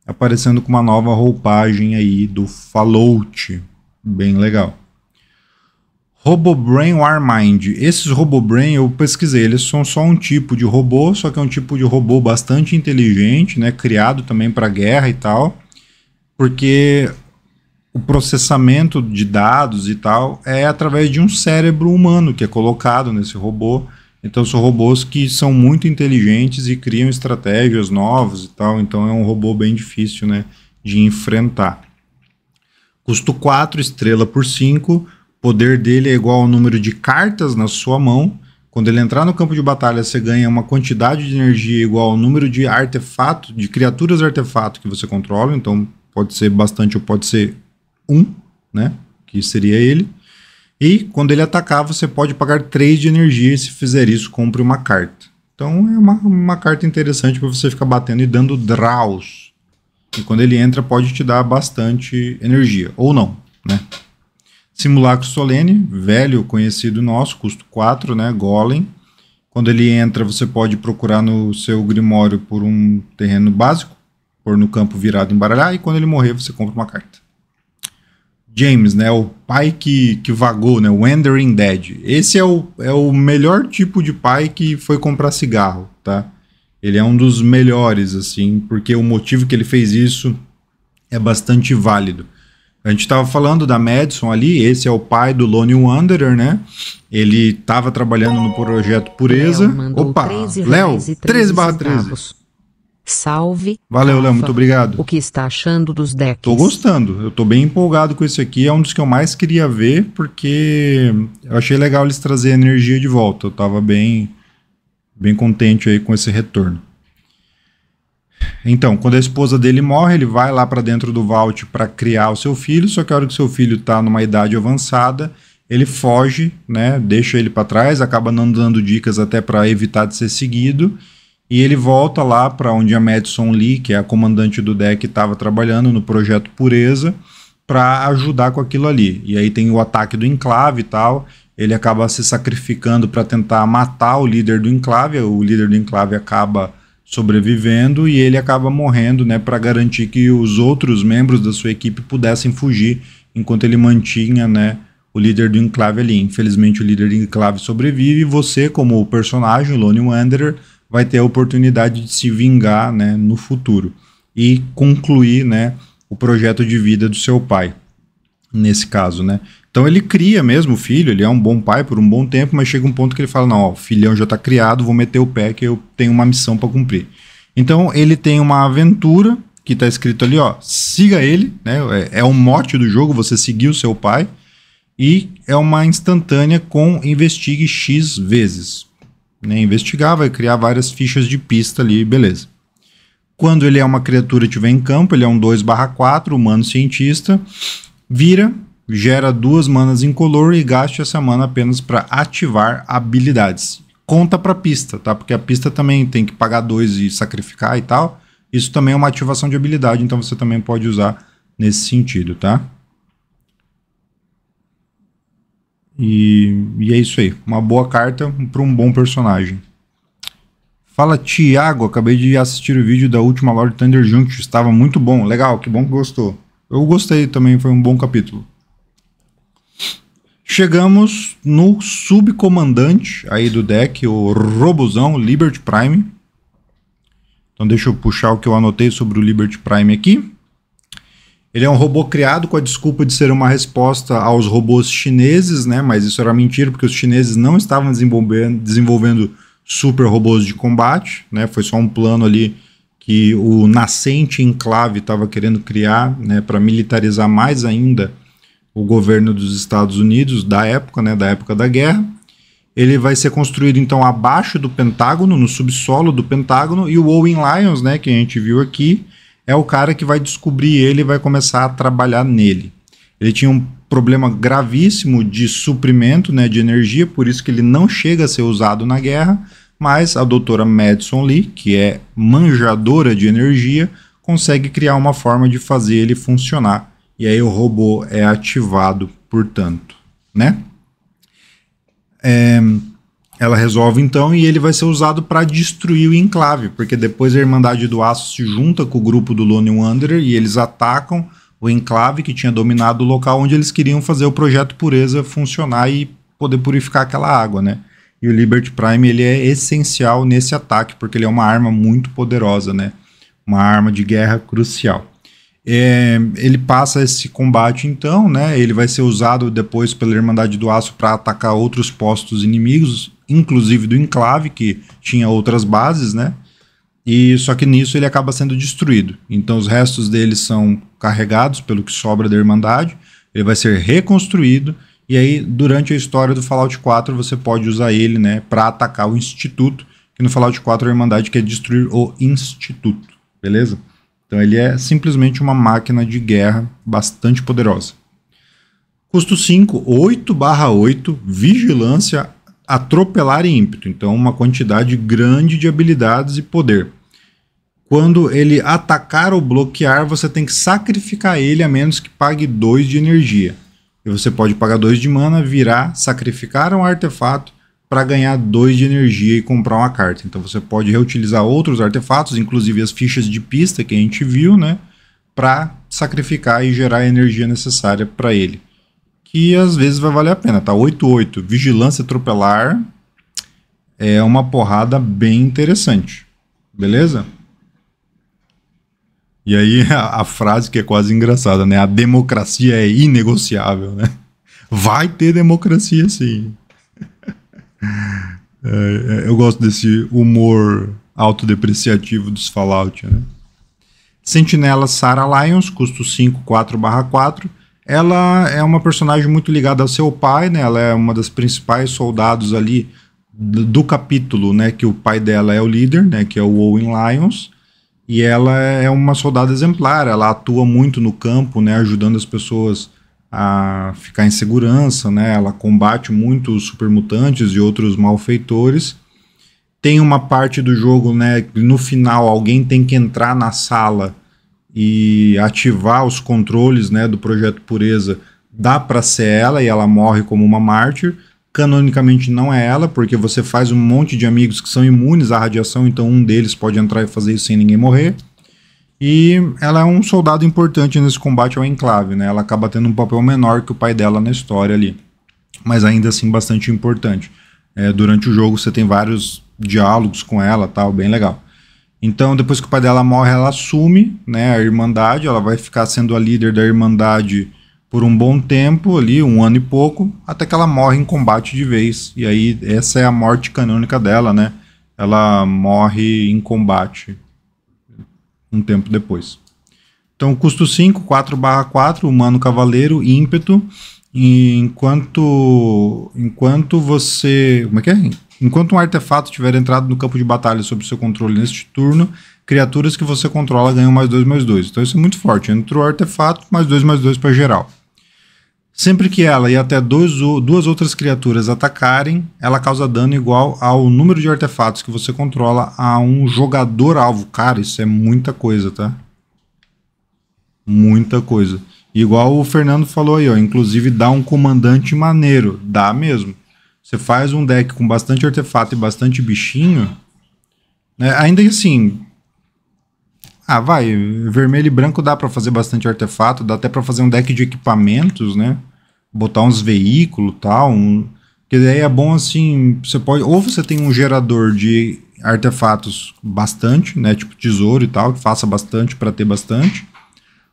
aparecendo com uma nova roupagem aí do Fallout. Bem legal. Robobrain Warmind. Esses Robobrain eu pesquisei, eles são só um tipo de robô, só que é um tipo de robô bastante inteligente, né? Criado também para guerra e tal. Porque o processamento de dados e tal é através de um cérebro humano que é colocado nesse robô. Então são robôs que são muito inteligentes e criam estratégias novas e tal. Então é um robô bem difícil, né, de enfrentar. Custo 4, estrela por 5. Poder dele é igual ao número de cartas na sua mão. Quando ele entrar no campo de batalha, você ganha uma quantidade de energia igual ao número de artefato, de criaturas artefato que você controla. Então pode ser bastante ou pode ser 1, né? Que seria ele. E quando ele atacar, você pode pagar 3 de energia e se fizer isso, compre uma carta. Então é uma, uma carta interessante para você ficar batendo e dando draws. E quando ele entra, pode te dar bastante energia, ou não, né? Simulacro Solene, velho conhecido nosso, custo 4, né? Golem. Quando ele entra, você pode procurar no seu Grimório por um terreno básico, pôr no campo virado embaralhar, e quando ele morrer, você compra uma carta. James, né? O pai que, que vagou, né? O Wandering Dead. Esse é o, é o melhor tipo de pai que foi comprar cigarro, tá? Ele é um dos melhores, assim, porque o motivo que ele fez isso é bastante válido. A gente estava falando da Madison ali, esse é o pai do Lone Wanderer, né? Ele estava trabalhando no projeto Pureza. Opa, Léo, 13 barra 13. Salve. Valeu, Léo, muito obrigado. O que está achando dos decks? Tô gostando, eu tô bem empolgado com esse aqui, é um dos que eu mais queria ver, porque eu achei legal eles trazer energia de volta, eu tava bem, bem contente aí com esse retorno. Então, quando a esposa dele morre, ele vai lá para dentro do vault para criar o seu filho, só que a hora que seu filho está numa idade avançada, ele foge, né, deixa ele para trás, acaba não dando dicas até para evitar de ser seguido, e ele volta lá para onde a Madison Lee, que é a comandante do deck, estava trabalhando no projeto Pureza, para ajudar com aquilo ali. E aí tem o ataque do enclave e tal. Ele acaba se sacrificando para tentar matar o líder do enclave. O líder do enclave acaba sobrevivendo e ele acaba morrendo, né, para garantir que os outros membros da sua equipe pudessem fugir enquanto ele mantinha, né, o líder do enclave ali. Infelizmente o líder do enclave sobrevive e você, como personagem, Lone Wanderer, vai ter a oportunidade de se vingar né, no futuro e concluir né, o projeto de vida do seu pai, nesse caso, né? Então ele cria mesmo o filho, ele é um bom pai por um bom tempo, mas chega um ponto que ele fala: não, ó, o filhão já está criado, vou meter o pé que eu tenho uma missão para cumprir. Então ele tem uma aventura que está escrito ali, ó, siga ele, né? É, é o mote do jogo, você seguir o seu pai. E é uma instantânea com investigue X vezes né, investigar, vai criar várias fichas de pista ali, beleza. Quando ele é uma criatura e em campo, ele é um 2 4, humano cientista, vira, gera duas manas em color e gaste essa mana apenas para ativar habilidades. Conta para pista, tá? Porque a pista também tem que pagar dois e sacrificar e tal. Isso também é uma ativação de habilidade, então você também pode usar nesse sentido, tá? E, e é isso aí. Uma boa carta para um bom personagem. Fala, Thiago, Acabei de assistir o vídeo da última Lord Thunder Junction. Estava muito bom. Legal, que bom que gostou. Eu gostei também, foi um bom capítulo. Chegamos no subcomandante aí do deck, o Robozão Liberty Prime. Então deixa eu puxar o que eu anotei sobre o Liberty Prime aqui. Ele é um robô criado com a desculpa de ser uma resposta aos robôs chineses, né? Mas isso era mentira, porque os chineses não estavam desenvolvendo, desenvolvendo super robôs de combate, né? Foi só um plano ali que o nascente enclave estava querendo criar, né? Para militarizar mais ainda o governo dos Estados Unidos da época, né? Da época da guerra. Ele vai ser construído então abaixo do Pentágono, no subsolo do Pentágono, e o Owen Lyons, né? Que a gente viu aqui é o cara que vai descobrir ele e vai começar a trabalhar nele. Ele tinha um problema gravíssimo de suprimento né, de energia, por isso que ele não chega a ser usado na guerra, mas a doutora Madison Lee, que é manjadora de energia, consegue criar uma forma de fazer ele funcionar. E aí o robô é ativado, portanto, né? É, ela resolve então e ele vai ser usado para destruir o enclave, porque depois a Irmandade do Aço se junta com o grupo do Lone Wanderer e eles atacam o enclave que tinha dominado o local onde eles queriam fazer o projeto Pureza funcionar e poder purificar aquela água, né? E o Liberty Prime ele é essencial nesse ataque porque ele é uma arma muito poderosa, né? Uma arma de guerra crucial. É, ele passa esse combate então, né? Ele vai ser usado depois pela Irmandade do Aço para atacar outros postos inimigos inclusive do enclave, que tinha outras bases, né? E só que nisso ele acaba sendo destruído. Então os restos dele são carregados pelo que sobra da Irmandade, ele vai ser reconstruído e aí durante a história do Fallout 4 você pode usar ele, né, para atacar o instituto, que no Fallout 4 a Irmandade quer destruir o instituto, beleza? Então ele é simplesmente uma máquina de guerra bastante poderosa. Custo 5, 8/8, vigilância atropelar ímpeto, então uma quantidade grande de habilidades e poder. Quando ele atacar ou bloquear, você tem que sacrificar ele a menos que pague 2 de energia. E você pode pagar 2 de mana, virar, sacrificar um artefato para ganhar 2 de energia e comprar uma carta. Então você pode reutilizar outros artefatos, inclusive as fichas de pista que a gente viu, né, para sacrificar e gerar a energia necessária para ele que às vezes vai valer a pena, tá? 8-8, vigilância tropelar é uma porrada bem interessante, beleza? E aí <laughs> a, a, frase que é quase engraçada, né? A democracia é inegociável, né? Vai ter democracia sim. <laughs> É, é, eu gosto desse humor autodepreciativo dos Fallout, né? Sentinela Sarah Lyons, custo 5, 4 barra 4 ela é uma personagem muito ligada ao seu pai, né? Ela é uma das principais soldados ali do capítulo, né? Que o pai dela é o líder, né? Que é o Owen Lyons. E ela é, é uma soldada exemplar. Ela atua muito no campo, né? Ajudando as pessoas a ficar em segurança, né? Ela combate muito os supermutantes e outros malfeitores. Tem uma parte do jogo, né? No final, alguém tem que entrar na sala e ativar os controles né, do projeto Pureza dá para ser ela e ela morre como uma mártir. Canonicamente não é ela, porque você faz um monte de amigos que são imunes à radiação, então um deles pode entrar e fazer isso sem ninguém morrer. E ela é um soldado importante nesse combate ao enclave, né? Ela acaba tendo um papel menor que o pai dela na história ali, mas ainda assim bastante importante. É, durante o jogo você tem vários diálogos com ela, tal, bem legal. Então, depois que o pai dela morre, ela assume né, a Irmandade, ela vai ficar sendo a líder da Irmandade por um bom tempo, ali, um ano e pouco, até que ela morre em combate de vez. E aí, essa é a morte canônica dela, né? Ela morre em combate um tempo depois. Então, custo 5, 4 barra 4, humano cavaleiro, ímpeto. E enquanto, enquanto você. Como é que é? Enquanto um artefato tiver entrado no campo de batalha sob seu controle neste turno, criaturas que você controla ganham mais 2, mais 2. Então isso é muito forte. Entrou artefato, mais 2, mais 2 para geral. Sempre que ela e até dois, duas outras criaturas atacarem, ela causa dano igual ao número de artefatos que você controla a um jogador alvo. Cara, isso é muita coisa, tá? Muita coisa. Igual o Fernando falou aí, ó. Inclusive dá um comandante maneiro. Dá mesmo. Você faz um deck com bastante artefato e bastante bichinho. Né? Ainda assim. Ah, vai. Vermelho e branco dá para fazer bastante artefato. Dá até para fazer um deck de equipamentos, né? Botar uns veículos tal. Um... Que daí é bom assim. Você pode. Ou você tem um gerador de artefatos bastante, né? Tipo tesouro e tal, que faça bastante para ter bastante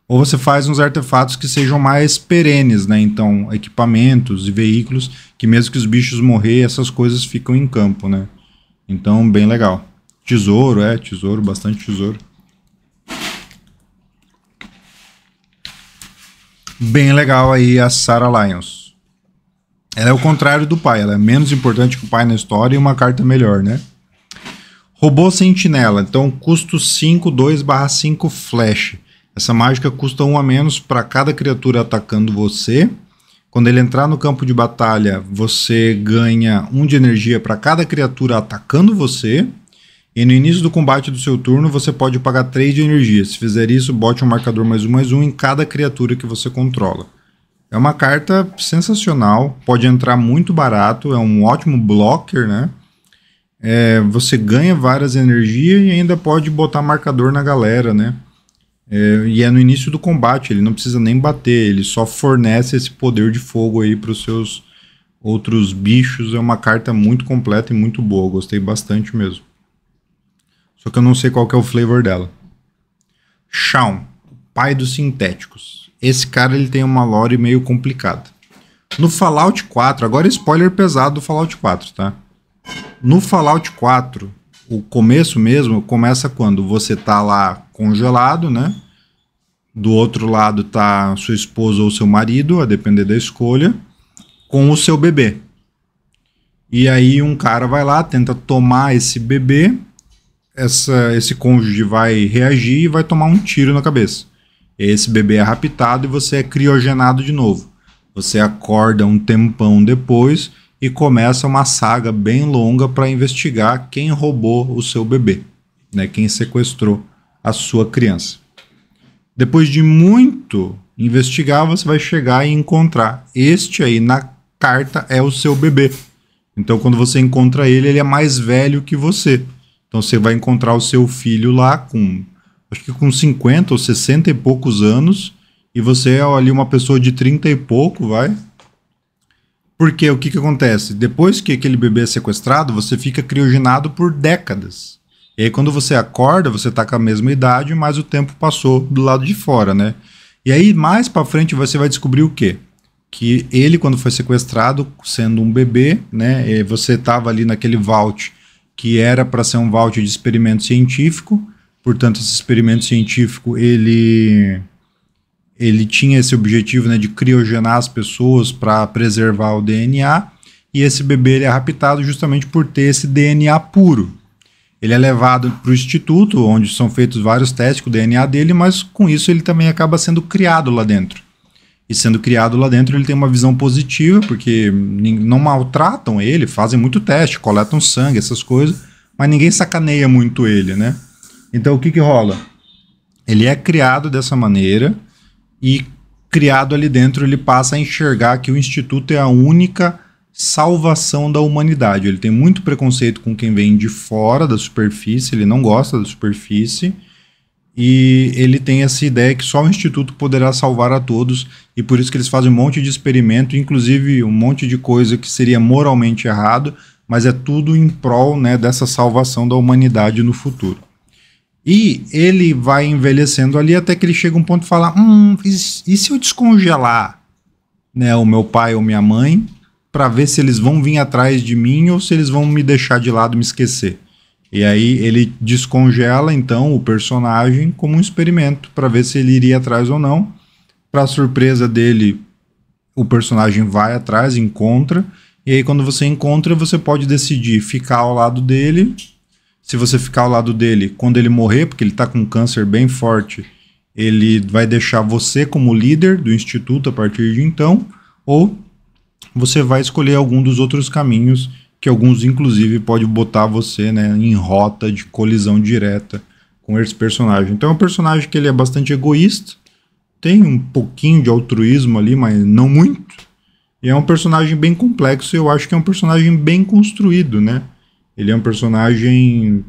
ou você faz uns artefatos que sejam mais perenes, né? Então, equipamentos e veículos que mesmo que os bichos morrer, essas coisas ficam em campo, né? Então, bem legal. Tesouro, é, tesouro, bastante tesouro. Bem legal aí a Sarah Lyons. Ela é o contrário do pai, ela é menos importante que o pai na história e uma carta melhor, né? Robô Sentinela, então custo 5, 2 barra 5 flash. Essa mágica custa um a menos para cada criatura atacando você. Quando ele entrar no campo de batalha, você ganha um de energia para cada criatura atacando você. E no início do combate do seu turno, você pode pagar 3 de energia. Se fizer isso, bote um marcador mais um mais um em cada criatura que você controla. É uma carta sensacional, pode entrar muito barato, é um ótimo blocker, né? É, você ganha várias energias e ainda pode botar marcador na galera, né? É, e é no início do combate, ele não precisa nem bater, ele só fornece esse poder de fogo aí para os seus outros bichos. É uma carta muito completa e muito boa, gostei bastante mesmo. Só que eu não sei qual é o flavor dela. Shaun, pai dos sintéticos. Esse cara ele tem uma lore meio complicada. No Fallout 4, agora spoiler pesado do Fallout 4, tá? No Fallout 4, o começo mesmo começa quando você tá lá congelado, né? Do outro lado está sua esposa ou seu marido, a depender da escolha, com o seu bebê. E aí um cara vai lá, tenta tomar esse bebê, essa, esse cônjuge vai reagir e vai tomar um tiro na cabeça. Esse bebê é raptado e você é criogenado de novo. Você acorda um tempão depois e começa uma saga bem longa para investigar quem roubou o seu bebê, né? Quem sequestrou a sua criança. Depois de muito investigar, você vai chegar e encontrar. Este aí na carta é o seu bebê. Então, quando você encontra ele, ele é mais velho que você. Então, você vai encontrar o seu filho lá com, acho que com 50 ou 60 e poucos anos. E você é ali uma pessoa de 30 e pouco, vai. Porque o que, que acontece? Depois que aquele bebê é sequestrado, você fica criogenado por décadas. E aí, quando você acorda, você está com a mesma idade, mas o tempo passou do lado de fora, né? E aí, mais para frente, você vai descobrir o quê? Que ele, quando foi sequestrado, sendo um bebê, né? E você estava ali naquele vault que era para ser um vault de experimento científico. Portanto, esse experimento científico, ele ele tinha esse objetivo né, de criogenar as pessoas para preservar o DNA, e esse bebê ele é raptado justamente por ter esse DNA puro. Ele é levado para o instituto, onde são feitos vários testes com o DNA dele, mas com isso ele também acaba sendo criado lá dentro. E sendo criado lá dentro, ele tem uma visão positiva, porque não maltratam ele, fazem muito teste, coletam sangue, essas coisas, mas ninguém sacaneia muito ele, né? Então o que, que rola? Ele é criado dessa maneira e criado ali dentro, ele passa a enxergar que o instituto é a única salvação da humanidade. Ele tem muito preconceito com quem vem de fora da superfície, ele não gosta da superfície. E ele tem essa ideia que só o Instituto poderá salvar a todos, e por isso que eles fazem um monte de experimento, inclusive um monte de coisa que seria moralmente errado, mas é tudo em prol né, dessa salvação da humanidade no futuro. E ele vai envelhecendo ali até que ele chega um ponto hum, e fala: Hum, e se eu descongelar né, o meu pai ou minha mãe para ver se eles vão vir atrás de mim ou se eles vão me deixar de lado, me esquecer. E aí ele descongela então o personagem como um experimento para ver se ele iria atrás ou não. Para surpresa dele, o personagem vai atrás, encontra, e aí quando você encontra, você pode decidir ficar ao lado dele. Se você ficar ao lado dele quando ele morrer, porque ele está com câncer bem forte, ele vai deixar você como líder do instituto a partir de então, ou você vai escolher algum dos outros caminhos, que alguns inclusive pode botar você né, em rota de colisão direta com esse personagem. Então é um personagem que ele é bastante egoísta, tem um pouquinho de altruísmo ali, mas não muito. E é um personagem bem complexo, eu acho que é um personagem bem construído, né? Ele é um personagem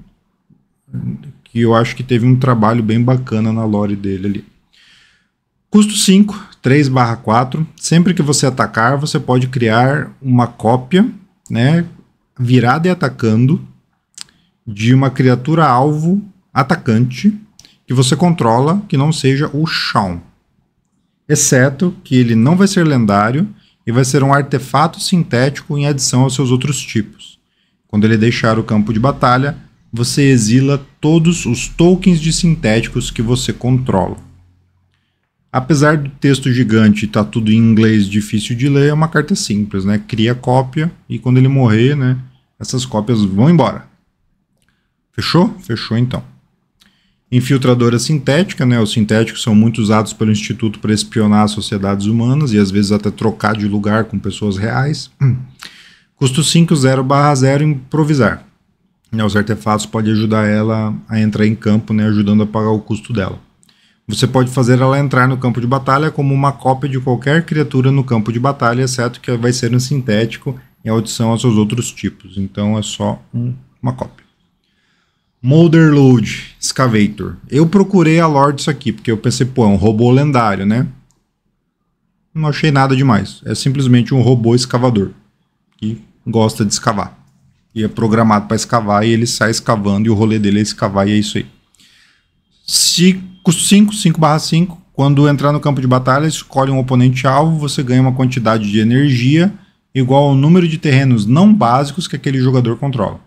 que eu acho que teve um trabalho bem bacana na lore dele ali. Custo 5, 3/4, sempre que você atacar, você pode criar uma cópia, né, virada e atacando de uma criatura alvo atacante que você controla que não seja o Shaun. Exceto que ele não vai ser lendário e vai ser um artefato sintético em adição aos seus outros tipos. Quando ele deixar o campo de batalha, você exila todos os tokens de sintéticos que você controla. Apesar do texto gigante estar tá tudo em inglês difícil de ler, é uma carta simples, né? Cria cópia e quando ele morrer, né, essas cópias vão embora. Fechou? Fechou então. Infiltradora sintética, né? Os sintéticos são muito usados pelo Instituto para espionar sociedades humanas e às vezes até trocar de lugar com pessoas reais. <clears throat> Custo barra 0 improvisar. Né, os artefatos podem ajudar ela a entrar em campo, né? Ajudando a pagar o custo dela. Você pode fazer ela entrar no campo de batalha como uma cópia de qualquer criatura no campo de batalha, exceto que vai ser um sintético em adição aos seus outros tipos. Então é só um, uma cópia. Molder Load Excavator. Eu procurei a lore disso aqui, porque eu pensei, pô, é um robô lendário, né? Não achei nada demais. É simplesmente um robô escavador que gosta de escavar. E é programado para escavar e ele sai escavando e o rolê dele é escavar e é isso aí. Se Custo 5, 5 barra 5. Quando entrar no campo de batalha, escolhe um oponente alvo, você ganha uma quantidade de energia igual ao número de terrenos não básicos que aquele jogador controla.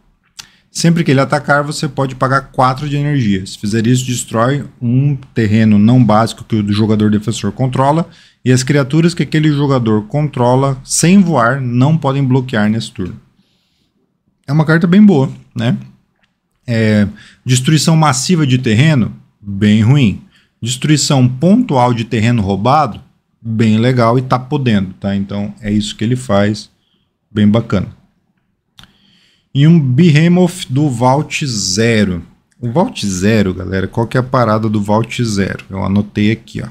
Sempre que ele atacar, você pode pagar 4 de energia. Se fizer isso, destrói um terreno não básico que o jogador defensor controla, e as criaturas que aquele jogador controla sem voar não podem bloquear nesse turno. É uma carta bem boa, né? É, destruição massiva de terreno bem ruim. Destruição pontual de terreno roubado, bem legal e tá podendo, tá? Então é isso que ele faz, bem bacana. E um Behemoth do Vault Zero. O Vault Zero, galera, qual que é a parada do Vault Zero? Eu anotei aqui, ó.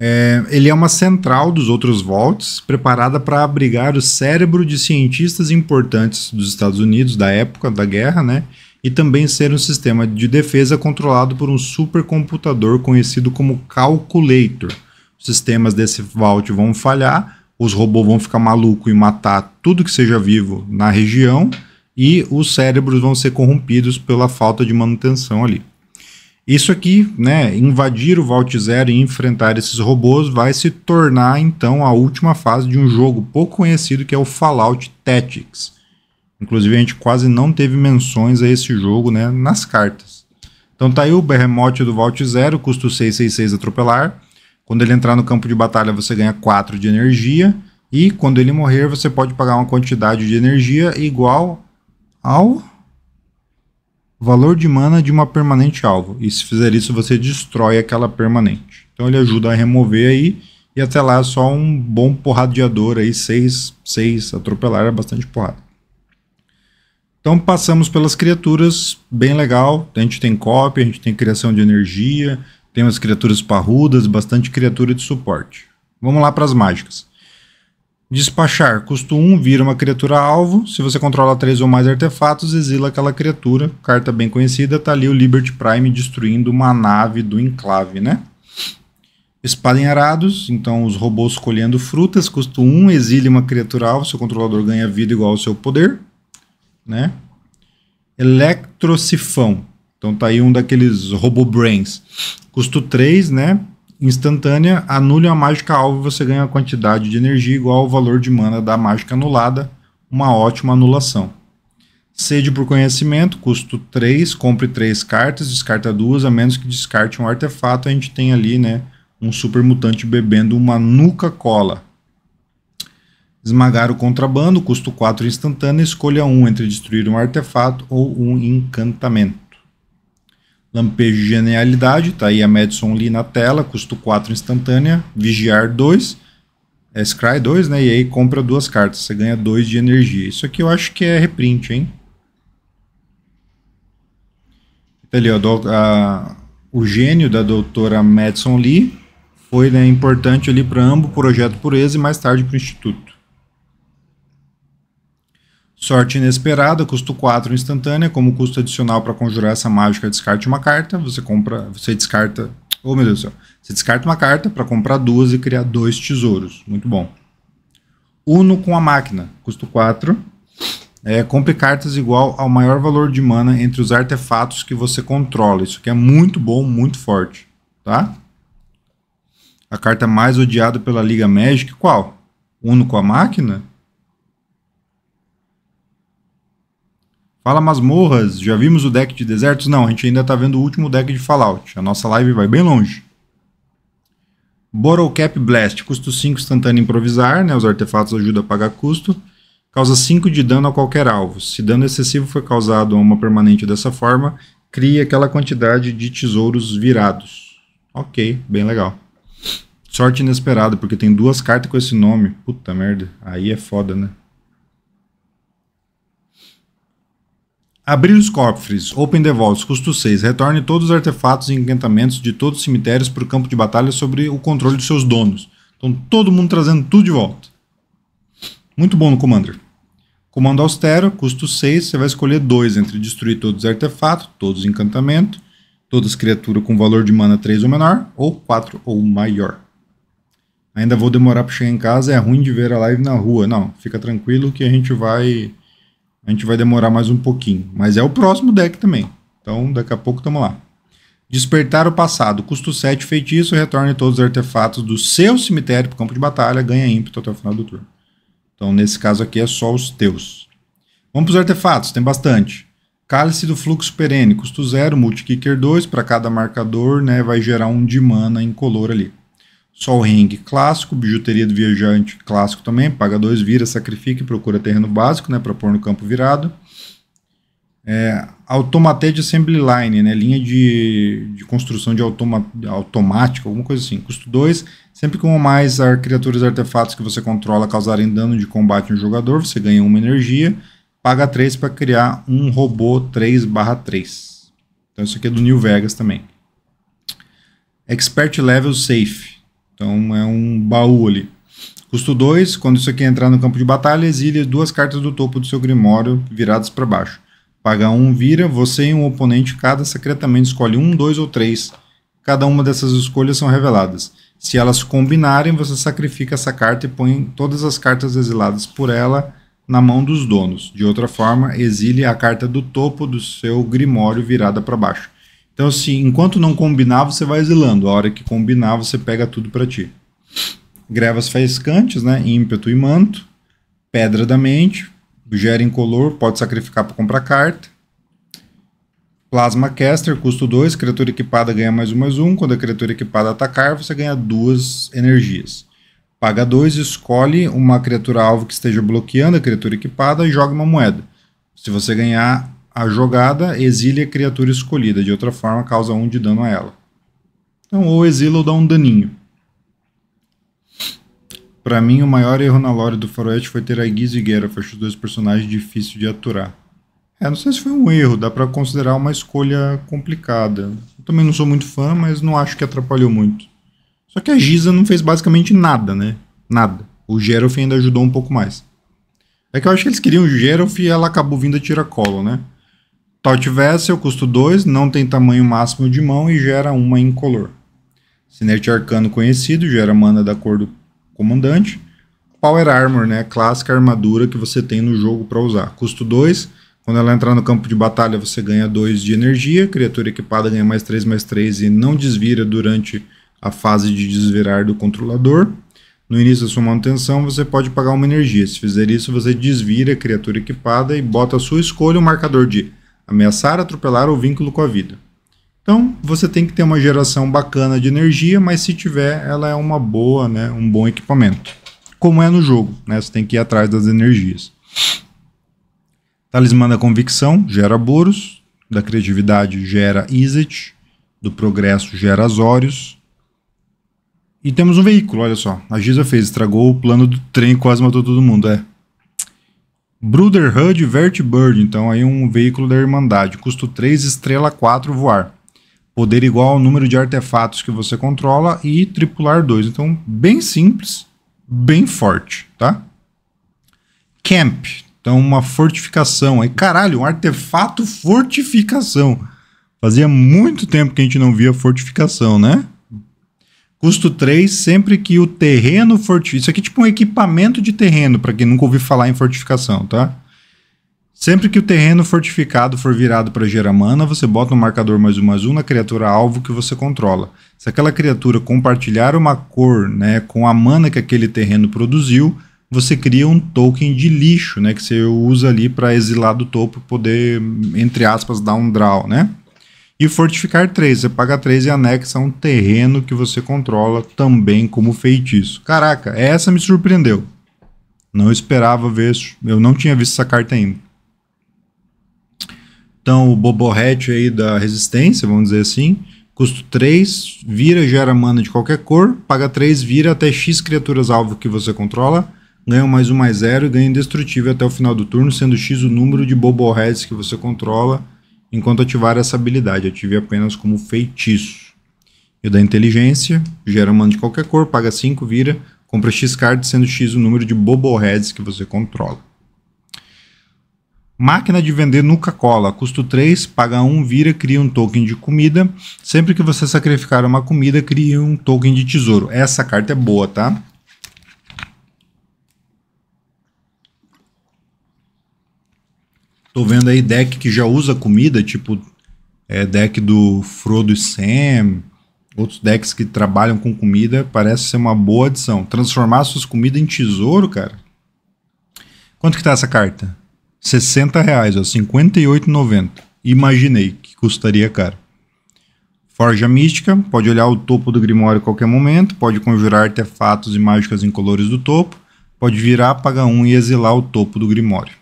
É, ele é uma central dos outros vaults, preparada para abrigar o cérebro de cientistas importantes dos Estados Unidos da época da guerra, né? e também ser um sistema de defesa controlado por um supercomputador conhecido como Calculator. Os sistemas desse vault vão falhar, os robôs vão ficar malucos e matar tudo que seja vivo na região e os cérebros vão ser corrompidos pela falta de manutenção ali. Isso aqui, né, invadir o Vault Zero e enfrentar esses robôs vai se tornar então a última fase de um jogo pouco conhecido que é o Fallout Tactics. Inclusive, a gente quase não teve menções a esse jogo né, nas cartas. Então tá aí o Berremote do Vault Zero, custo 666 atropelar. Quando ele entrar no campo de batalha, você ganha 4 de energia. E quando ele morrer, você pode pagar uma quantidade de energia igual ao valor de mana de uma permanente alvo. E se fizer isso, você destrói aquela permanente. Então ele ajuda a remover aí. E até lá, só um bom porradeador aí, 6, 6 atropelar é bastante porrada. Então passamos pelas criaturas, bem legal. A gente tem cópia, a gente tem criação de energia, tem umas criaturas parrudas, bastante criatura de suporte. Vamos lá para as mágicas. Despachar, custo 1, vira uma criatura alvo. Se você controla 3 ou mais artefatos, exila aquela criatura. Carta bem conhecida, tá ali o Liberty Prime destruindo uma nave do enclave, né? Espada em arados, então os robôs colhendo frutas, custo 1, exile uma criatura alvo, seu controlador ganha vida igual ao seu poder né? Eletrocifão. Então tá aí um daqueles Robo Brains. Custo 3, né? Instantânea, anule a mágica alvo e você ganha a quantidade de energia igual ao valor de mana da mágica anulada. Uma ótima anulação. Sede por conhecimento, custo 3, compre 3 cartas, descarta duas, a menos que descarte um artefato. A gente tem ali, né, um super mutante bebendo uma nuca cola. Esmagar o contrabando, custo 4 instantâneo, escolha 1 um entre destruir um artefato ou um encantamento. Lampejo de genialidade, tá aí a Madison Lee na tela, custo 4 instantânea, vigiar 2, é Scry 2, né? E aí compra duas cartas, você ganha 2 de energia. Isso aqui eu acho que é reprint, hein? Tá ali, ó, do, a, o gênio da doutora Madison Lee foi né, importante ali para ambos, projeto Pureza e mais tarde para o Instituto. Sorte inesperada, custo 4 instantânea, como custo adicional para conjurar essa mágica, descarte uma carta, você compra, você descarta, oh meu Deus do céu, você descarta uma carta para comprar duas e criar dois tesouros, muito bom. Uno com a máquina, custo 4, é, compre cartas igual ao maior valor de mana entre os artefatos que você controla, isso aqui é muito bom, muito forte, tá? A carta mais odiada pela Liga Magic, qual? Uno com a máquina? Fala masmorras, já vimos o deck de desertos? Não, a gente ainda está vendo o último deck de Fallout. A nossa live vai bem longe. Cap Blast, custo 5 instantâneo improvisar, né? Os artefatos ajudam a pagar custo. Causa 5 de dano a qualquer alvo. Se dano excessivo foi causado a uma permanente dessa forma, cria aquela quantidade de tesouros virados. Ok, bem legal. Sorte inesperada, porque tem duas cartas com esse nome. Puta merda, aí é foda, né? Abrir os cofres, Open the Vaults, custo 6. Retorne todos os artefatos e encantamentos de todos os cemitérios para o campo de batalha sobre o controle de seus donos. Então todo mundo trazendo tudo de volta. Muito bom no Commander. Comando austero, custo 6, você vai escolher 2 entre destruir todos os artefatos, todos os encantamentos, todas as criaturas com valor de mana 3 ou menor, ou 4 ou maior. Ainda vou demorar para chegar em casa, é ruim de ver a live na rua. Não, fica tranquilo que a gente vai a gente vai demorar mais um pouquinho. Mas é o próximo deck também. Então, daqui a pouco tamo lá. Despertar o passado. Custo 7, feitiço. Retorne todos os artefatos do seu cemitério para o campo de batalha. Ganha ímpeto até o final do turno. Então, nesse caso aqui, é só os teus. Vamos para os artefatos. Tem bastante. Cálice do Fluxo Perene. Custo 0, Multikicker 2. Para cada marcador, né, vai gerar um de mana incolor ali. Sol Ring clássico, bijuteria do viajante clássico também, paga dois, vira, sacrifica e procura terreno básico, né, para pôr no campo virado. É, de assembly line, né, linha de, de construção de automa, automática, alguma coisa assim. Custo 2, sempre que uma mais criaturas e artefatos que você controla causarem dano de combate no jogador, você ganha uma energia, paga 3 para criar um robô 3/3. Então isso aqui é do New Vegas também. Expert Level Safe então é um baú ali. Custo 2, quando isso aqui entrar no campo de batalha, exile duas cartas do topo do seu grimório viradas para baixo. Paga um, vira, você e um oponente cada secretamente escolhe um, dois ou três. Cada uma dessas escolhas são reveladas. Se elas combinarem, você sacrifica essa carta e põe todas as cartas exiladas por ela na mão dos donos. De outra forma, exile a carta do topo do seu grimório virada para baixo. Então, assim, enquanto não combinar, você vai exilando. A hora que combinar, você pega tudo para ti. Grevas faiscantes, né? Ímpeto e manto. Pedra da mente. Gera incolor, pode sacrificar para comprar carta. Plasma Caster, custo 2, criatura equipada ganha mais um, mais um. Quando a criatura equipada atacar, você ganha duas energias. Paga 2, escolhe uma criatura alvo que esteja bloqueando a criatura equipada e joga uma moeda. Se você ganhar a jogada, exilia a criatura escolhida. De outra forma, causa um de dano a ela. Então, ou exila ou dá um daninho. Para mim, o maior erro na lore do Faroeste foi ter a Guiz e Geralt, os dois personagens difíceis de aturar. É, não sei se foi um erro, dá para considerar uma escolha complicada. Eu também não sou muito fã, mas não acho que atrapalhou muito. Só que a Giza não fez basicamente nada, né? Nada. O Geralt ainda ajudou um pouco mais. É que eu acho que eles queriam o Geralt e ela acabou vindo a tiracolo, né? Taut Vessel, custo 2, não tem tamanho máximo de mão e gera uma incolor. Sinete Arcano conhecido, gera mana da cor do comandante. Power Armor, né? Clássica armadura que você tem no jogo para usar. Custo 2. Quando ela entrar no campo de batalha, você ganha 2 de energia. Criatura equipada ganha mais 3, mais 3 e não desvira durante a fase de desvirar do controlador. No início da sua manutenção, você pode pagar uma energia. Se fizer isso, você desvira a criatura equipada e bota a sua escolha o um marcador de ameaçar atropelar o vínculo com a vida. Então, você tem que ter uma geração bacana de energia, mas se tiver, ela é uma boa, né, um bom equipamento. Como é no jogo, né? Você tem que ir atrás das energias. Talismã da convicção gera Boros, da criatividade gera Izet, do progresso gera Azorius. E temos um veículo, olha só. A Giza fez, estragou o plano do trem, quase matou todo mundo, é. Brotherhood Bird, então aí um veículo da Irmandade, custo 3, estrela 4, voar. Poder igual ao número de artefatos que você controla e tripular 2. Então, bem simples, bem forte, tá? Camp, então uma fortificação. Aí, caralho, um artefato fortificação. Fazia muito tempo que a gente não via fortificação, né? Custo 3, sempre que o terreno fortificado. Isso aqui é tipo um equipamento de terreno, para quem nunca ouviu falar em fortificação, tá? Sempre que o terreno fortificado for virado para gerar mana, você bota um marcador mais um mais um na criatura alvo que você controla. Se aquela criatura compartilhar uma cor né, com a mana que aquele terreno produziu, você cria um token de lixo, né? Que você usa ali para exilar do topo poder, entre aspas, dar um draw, né? E fortificar 3, você paga 3 e anexa um terreno que você controla também como feitiço. Caraca, essa me surpreendeu. Não esperava ver, eu não tinha visto essa carta ainda. Então o Boborrete aí da resistência, vamos dizer assim, custo 3, vira, gera mana de qualquer cor, paga 3, vira até X criaturas alvo que você controla, ganha mais um mais zero e ganha indestrutível até o final do turno, sendo X o número de boborretes que você controla enquanto ativar essa habilidade. Eu tive apenas como feitiço. E o da inteligência, gera um de qualquer cor, paga 5, vira, compra X cards, sendo X o número de bobbleheads que você controla. Máquina de vender Nuca-Cola, custo 3, paga 1, vira, cria um token de comida. Sempre que você sacrificar uma comida, cria um token de tesouro. Essa carta é boa, tá? Tô vendo aí deck que já usa comida, tipo é, deck do Frodo e Sam, outros decks que trabalham com comida, parece ser uma boa adição. Transformar suas comidas em tesouro, cara. Quanto que tá essa carta? 60 reais, ó, 58,90. Imaginei que custaria caro. Forja Mística, pode olhar o topo do Grimório a qualquer momento, pode conjurar artefatos e mágicas incolores do topo, pode virar, pagar um e exilar o topo do Grimório.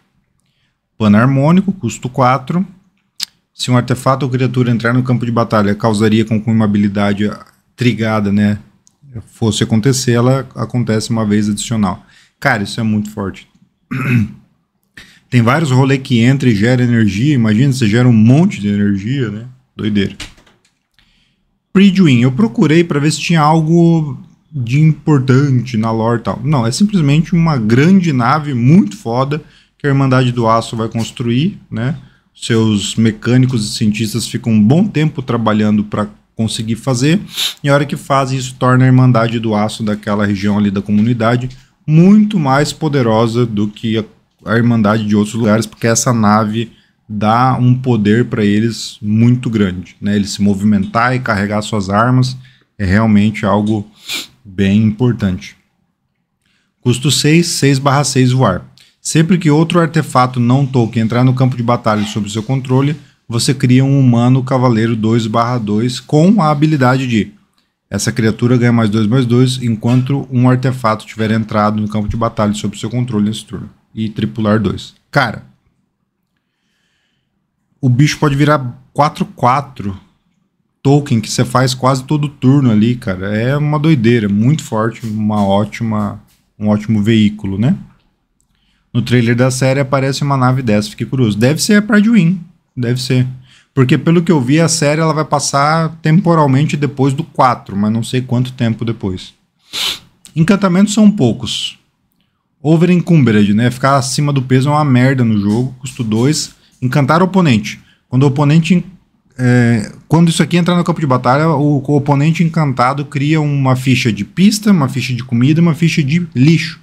Panharmônico, custo 4. Se um artefato ou criatura entrar no campo de batalha, causaria com que uma habilidade ah, trigada, né? Fosse acontecer, ela acontece uma vez adicional. Cara, isso é muito forte. <clears throat> Tem vários rolês que entra e gera energia. Imagina, você gera um monte de energia, né? Doideira. Preduin. Eu procurei para ver se tinha algo de importante na lore e tal. Não, é simplesmente uma grande nave muito foda que a Irmandade do Aço vai construir, né? Seus mecânicos e cientistas ficam um bom tempo trabalhando para conseguir fazer, e a hora que fazem isso torna a Irmandade do Aço daquela região ali da comunidade muito mais poderosa do que a, a Irmandade de outros lugares, porque essa nave dá um poder para eles muito grande, né? Eles se movimentar e carregar suas armas é realmente algo bem importante. Custo 6, 6/6 voar. Sempre que outro artefato não token entrar no campo de batalha sob seu controle, você cria um humano cavaleiro 2/2 com a habilidade de essa criatura ganha mais 2 mais 2 enquanto um artefato tiver entrado no campo de batalha sob seu controle nesse turno e tripular 2. Cara, o bicho pode virar 4/4 token que você faz quase todo turno ali, cara. É uma doideira, muito forte, uma ótima, um ótimo veículo, né? No trailer da série aparece uma nave dessa, fiquei curioso. Deve ser a Pride Win, deve ser. Porque pelo que eu vi, a série ela vai passar temporalmente depois do 4, mas não sei quanto tempo depois. Encantamentos são poucos. Over Encumbered, né? Ficar acima do peso é uma merda no jogo. Custo 2. Encantar o oponente. Quando o oponente. É, quando isso aqui entrar no campo de batalha, o, o oponente encantado cria uma ficha de pista, uma ficha de comida uma ficha de lixo.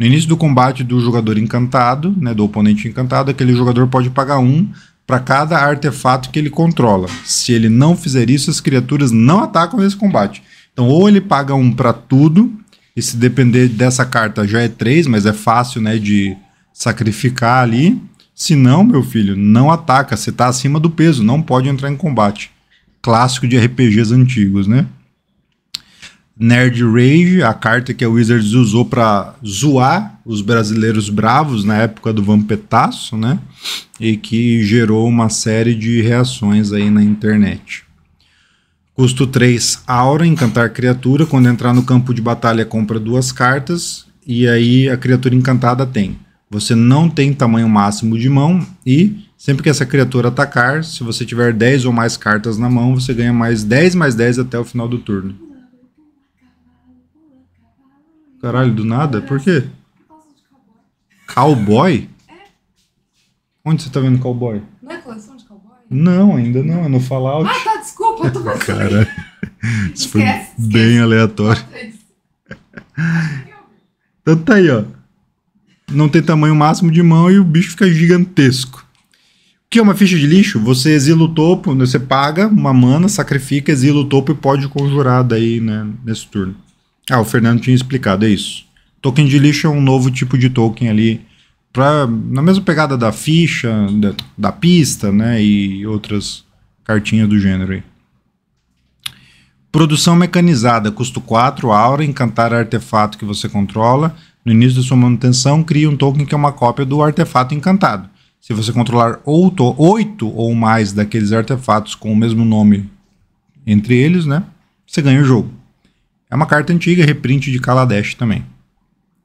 No início do combate do jogador encantado, né, do oponente encantado, aquele jogador pode pagar um para cada artefato que ele controla. Se ele não fizer isso, as criaturas não atacam nesse combate. Então, ou ele paga um para tudo, e se depender dessa carta já é três, mas é fácil né, de sacrificar ali. Se não, meu filho, não ataca. Você está acima do peso, não pode entrar em combate. Clássico de RPGs antigos, né? Nerd Rage, a carta que a Wizards usou para zoar os brasileiros bravos na época do Vampetaço, né? E que gerou uma série de reações aí na internet. Custo 3, Aura, encantar criatura. Quando entrar no campo de batalha, compra duas cartas. E aí a criatura encantada tem. Você não tem tamanho máximo de mão. E sempre que essa criatura atacar, se você tiver 10 ou mais cartas na mão, você ganha mais 10 mais 10 até o final do turno. Caralho, do nada? Por quê? Cowboy? Onde você tá vendo cowboy? Não é coleção de cowboy? Não, ainda não, é no Fallout. Ah, tá, desculpa, eu tô com <laughs> Cara, isso foi esquece, bem esquece. aleatório. Então tá aí, ó. Não tem tamanho máximo de mão e o bicho fica gigantesco. O que é uma ficha de lixo? Você exila o topo, você paga uma mana, sacrifica, exila o topo e pode conjurar daí, né, nesse turno. Ah, o Fernando tinha explicado, é isso. Token de lixo é um novo tipo de token ali, pra, na mesma pegada da ficha, da, da pista, né, e outras cartinhas do gênero aí. Produção mecanizada, custo 4, aura, encantar artefato que você controla. No início da sua manutenção, cria um token que é uma cópia do artefato encantado. Se você controlar outro, oito ou mais daqueles artefatos com o mesmo nome entre eles, né, você ganha o jogo. É uma carta antiga, reprint de Kaladesh também. Tá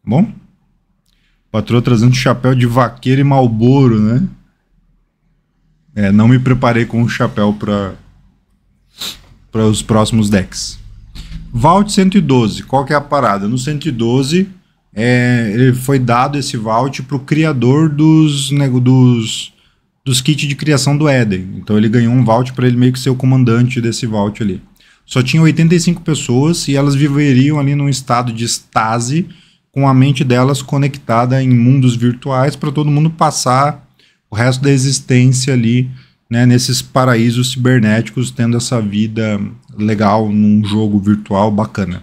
bom? Patroa trazendo chapéu de vaqueiro e malboro, né? É, não me preparei com o chapéu para para os próximos decks. Vault 112, qual que é a parada? No 112, é, ele foi dado esse vault para o criador dos, né, dos, dos kits de criação do Éden. Então ele ganhou um vault para ele meio que ser o comandante desse vault ali. Só tinha 85 pessoas e elas viveriam ali num estado de estase, com a mente delas conectada em mundos virtuais para todo mundo passar o resto da existência ali, né, nesses paraísos cibernéticos, tendo essa vida legal num jogo virtual bacana.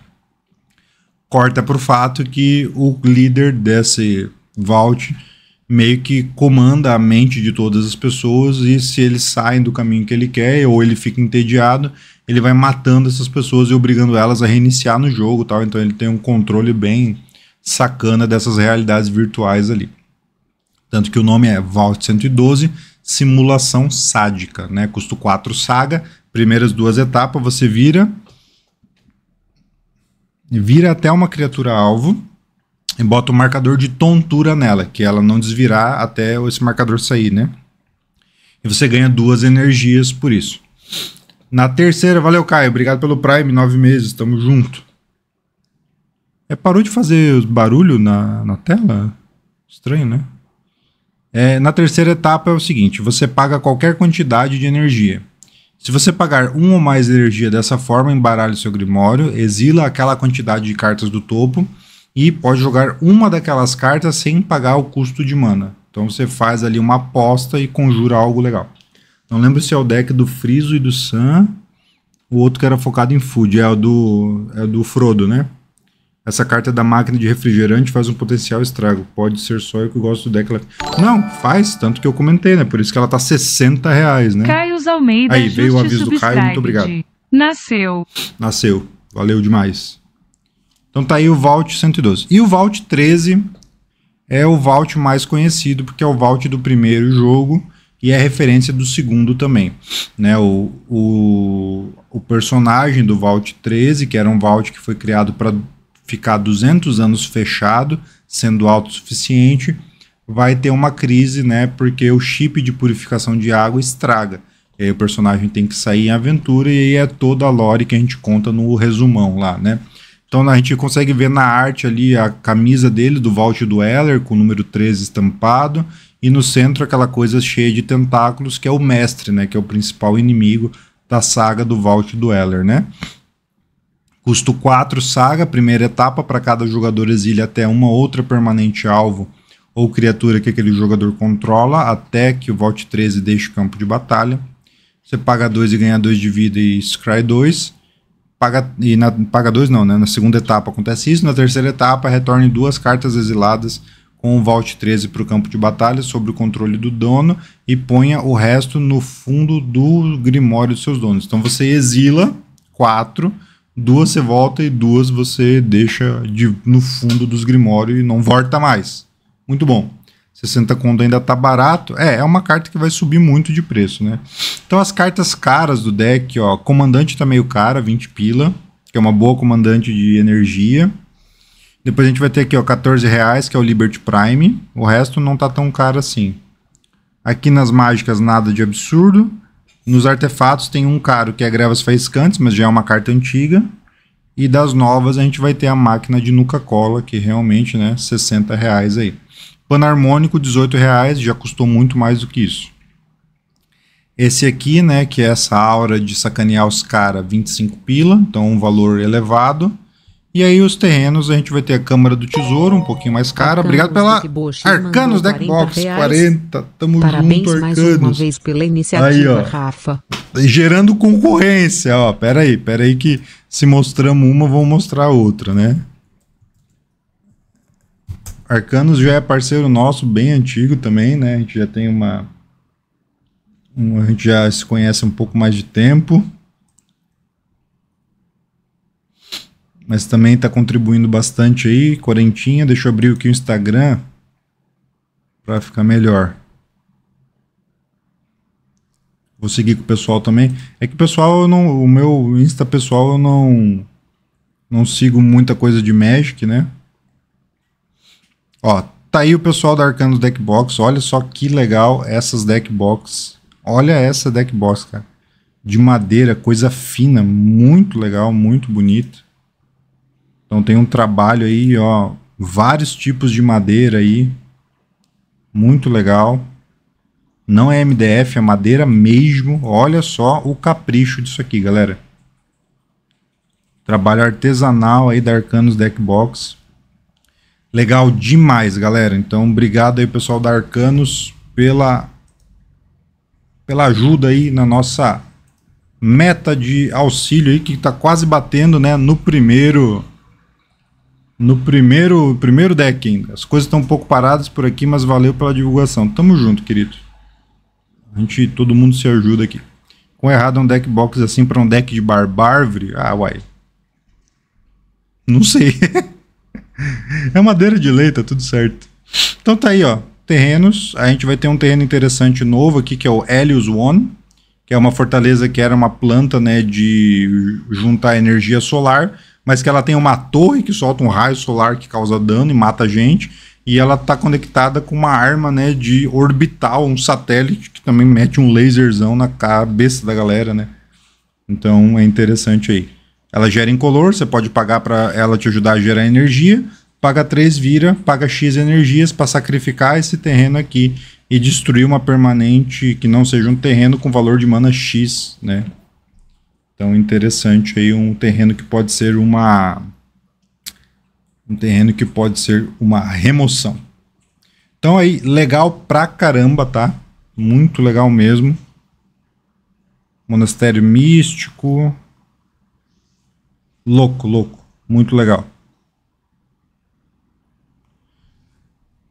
Corta para o fato que o líder desse vault meio que comanda a mente de todas as pessoas e se eles saem do caminho que ele quer ou ele fica entediado, ele vai matando essas pessoas e obrigando elas a reiniciar no jogo tal. Então ele tem um controle bem sacana dessas realidades virtuais ali. Tanto que o nome é Vault 112 Simulação Sádica, né? Custo 4 saga. Primeiras duas etapas você vira vira até uma criatura alvo e bota um marcador de tontura nela, que ela não desvirar até esse marcador sair, né? E você ganha duas energias por isso. Na terceira, valeu, Caio. Obrigado pelo Prime, nove meses, tamo junto. É, parou de fazer barulho na, na tela? Estranho, né? É, na terceira etapa é o seguinte: você paga qualquer quantidade de energia. Se você pagar um ou mais energia dessa forma, embaralhe seu Grimório, exila aquela quantidade de cartas do topo e pode jogar uma daquelas cartas sem pagar o custo de mana. Então você faz ali uma aposta e conjura algo legal. Não lembro se é o deck do Friso e do Sam. O outro que era focado em food. É o do, é do Frodo, né? Essa carta é da máquina de refrigerante faz um potencial estrago. Pode ser só eu que gosto do deck. Não, faz, tanto que eu comentei, né? Por isso que ela tá 60 reais, né? Caio Almeida. Aí veio o aviso do Caio, muito obrigado. Nasceu. Nasceu. Valeu demais. Então tá aí o Vault 112. E o Vault 13 é o Vault mais conhecido, porque é o Vault do primeiro jogo e é referência do segundo também. Né? O, o, o personagem do Vault 13, que era um Vault que foi criado para ficar 200 anos fechado, sendo autossuficiente, vai ter uma crise, né? Porque o chip de purificação de água estraga. E aí o personagem tem que sair em aventura e aí é toda a lore que a gente conta no resumão lá, né? Então a gente consegue ver na arte ali a camisa dele do Vault do Heller com o número 13 estampado e no centro aquela coisa cheia de tentáculos que é o mestre, né, que é o principal inimigo da saga do Vault Dueller, né? Custo 4 saga, primeira etapa para cada jogador exilia até uma outra permanente alvo ou criatura que aquele jogador controla até que o Vault 13 deixe o campo de batalha. Você paga 2 e ganha 2 de vida e scry 2. Paga, e na, paga dois não, né? Na segunda etapa acontece isso. Na terceira etapa, retorne duas cartas exiladas com o Vault 13 para o campo de batalha sobre o controle do dono e ponha o resto no fundo do grimório dos seus donos. Então você exila quatro, duas você volta e duas você deixa de, no fundo dos grimórios e não volta mais. Muito bom. 60 conto ainda tá barato. É, é uma carta que vai subir muito de preço, né? Então as cartas caras do deck, ó, comandante tá meio cara, 20 pila, que é uma boa comandante de energia. Depois a gente vai ter aqui, ó, 14 reais, que é o Liberty Prime. O resto não tá tão caro assim. Aqui nas mágicas, nada de absurdo. Nos artefatos tem um caro que é Grevas Faiscantes, mas já é uma carta antiga. E das novas a gente vai ter a máquina de Nuca-Cola, que realmente, né, 60 reais aí. Panarmônico, 18 reais, já custou muito mais do que isso. Esse aqui, né, que é essa aura de sacanear os caras, 25 pila, então um valor elevado. E aí os terrenos, a gente vai ter a Câmara do Tesouro, um pouquinho mais cara. Arcanos Obrigado pela Arcanos Deckbox, 40, 40. Tamo Parabéns junto, mais Arcanos. uma vez pela iniciativa, aí, ó. Rafa. Gerando concorrência, ó. Pera aí, pera aí que se mostramos uma, vamos mostrar outra, né? Arcanos já é parceiro nosso, bem antigo também, né? A gente já tem uma... Um, a gente já se conhece um pouco mais de tempo. mas também está contribuindo bastante aí. Corentinha, deixa eu abrir aqui o Instagram para ficar melhor. Vou seguir com o pessoal também. É que o pessoal, não, o meu Insta pessoal eu não, não sigo muita coisa de Magic, né? Ó, tá aí o pessoal da Arcanos Deckbox. Olha só que legal essas Deckbox. Olha essa Deckbox, cara. De madeira, coisa fina, muito legal, muito bonito. Então tem um trabalho aí, ó, vários tipos de madeira aí, muito legal. Não é MDF, é madeira mesmo. Olha só o capricho disso aqui, galera. Trabalho artesanal aí da Arcanos Deckbox. Legal demais, galera. Então, obrigado aí, pessoal da Arcanos, pela, pela ajuda aí na nossa meta de auxílio aí, que tá quase batendo, né, no primeiro no primeiro, primeiro deck ainda. As coisas estão um pouco paradas por aqui, mas valeu pela divulgação. Tamo junto, querido. A gente, todo mundo se ajuda aqui. Com errado é um deck box assim para um deck de barbárvore? Ah, uai. Não sei. <laughs> é madeira de leite tá tudo certo. Então tá aí, ó. Terrenos. A gente vai ter um terreno interessante novo aqui, que é o Helios One. Que é uma fortaleza que era uma planta, né, de juntar energia solar mas que ela tem uma torre que solta um raio solar que causa dano e mata a gente. E ela está conectada com uma arma né, de orbital, um satélite que também mete um laserzão na cabeça da galera, né? Então é interessante aí. Ela gera incolor, você pode pagar para ela te ajudar a gerar energia. Paga 3, vira, paga X energias para sacrificar esse terreno aqui e destruir uma permanente que não seja um terreno com valor de mana X, né? Então, interessante aí um terreno que pode ser uma um terreno que pode ser uma remoção. Então aí, legal pra caramba, tá? Muito legal mesmo. Monastério místico. Louco, louco. Muito legal.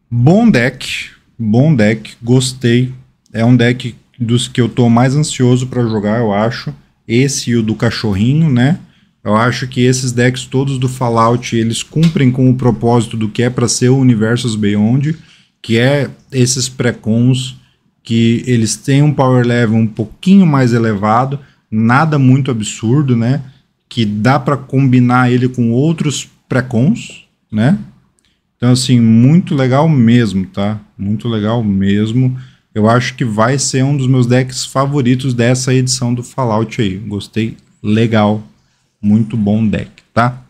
Bom deck, bom deck, gostei. É um deck dos que eu tô mais ansioso para jogar, eu acho esse e o do cachorrinho, né? Eu acho que esses decks todos do Fallout, eles cumprem com o propósito do que é para ser o Universos Beyond, que é esses pré-cons que eles têm um power level um pouquinho mais elevado, nada muito absurdo, né? Que dá para combinar ele com outros pré-cons, né? Então assim, muito legal mesmo, tá? Muito legal mesmo. Eu acho que vai ser um dos meus decks favoritos dessa edição do Fallout aí. Gostei, legal, muito bom deck, tá?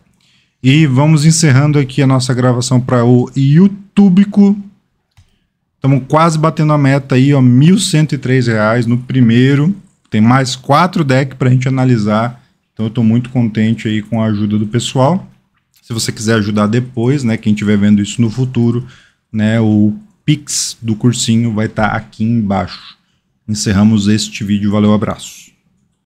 E vamos encerrando aqui a nossa gravação para o YouTubico. Estamos quase batendo a meta aí, ó, R$ 1.103 no primeiro. Tem mais quatro decks para a gente analisar. Então eu estou muito contente aí com a ajuda do pessoal. Se você quiser ajudar depois, né, quem estiver vendo isso no futuro, né, o Pix do cursinho vai estar tá aqui embaixo. Encerramos este vídeo, valeu, abraço.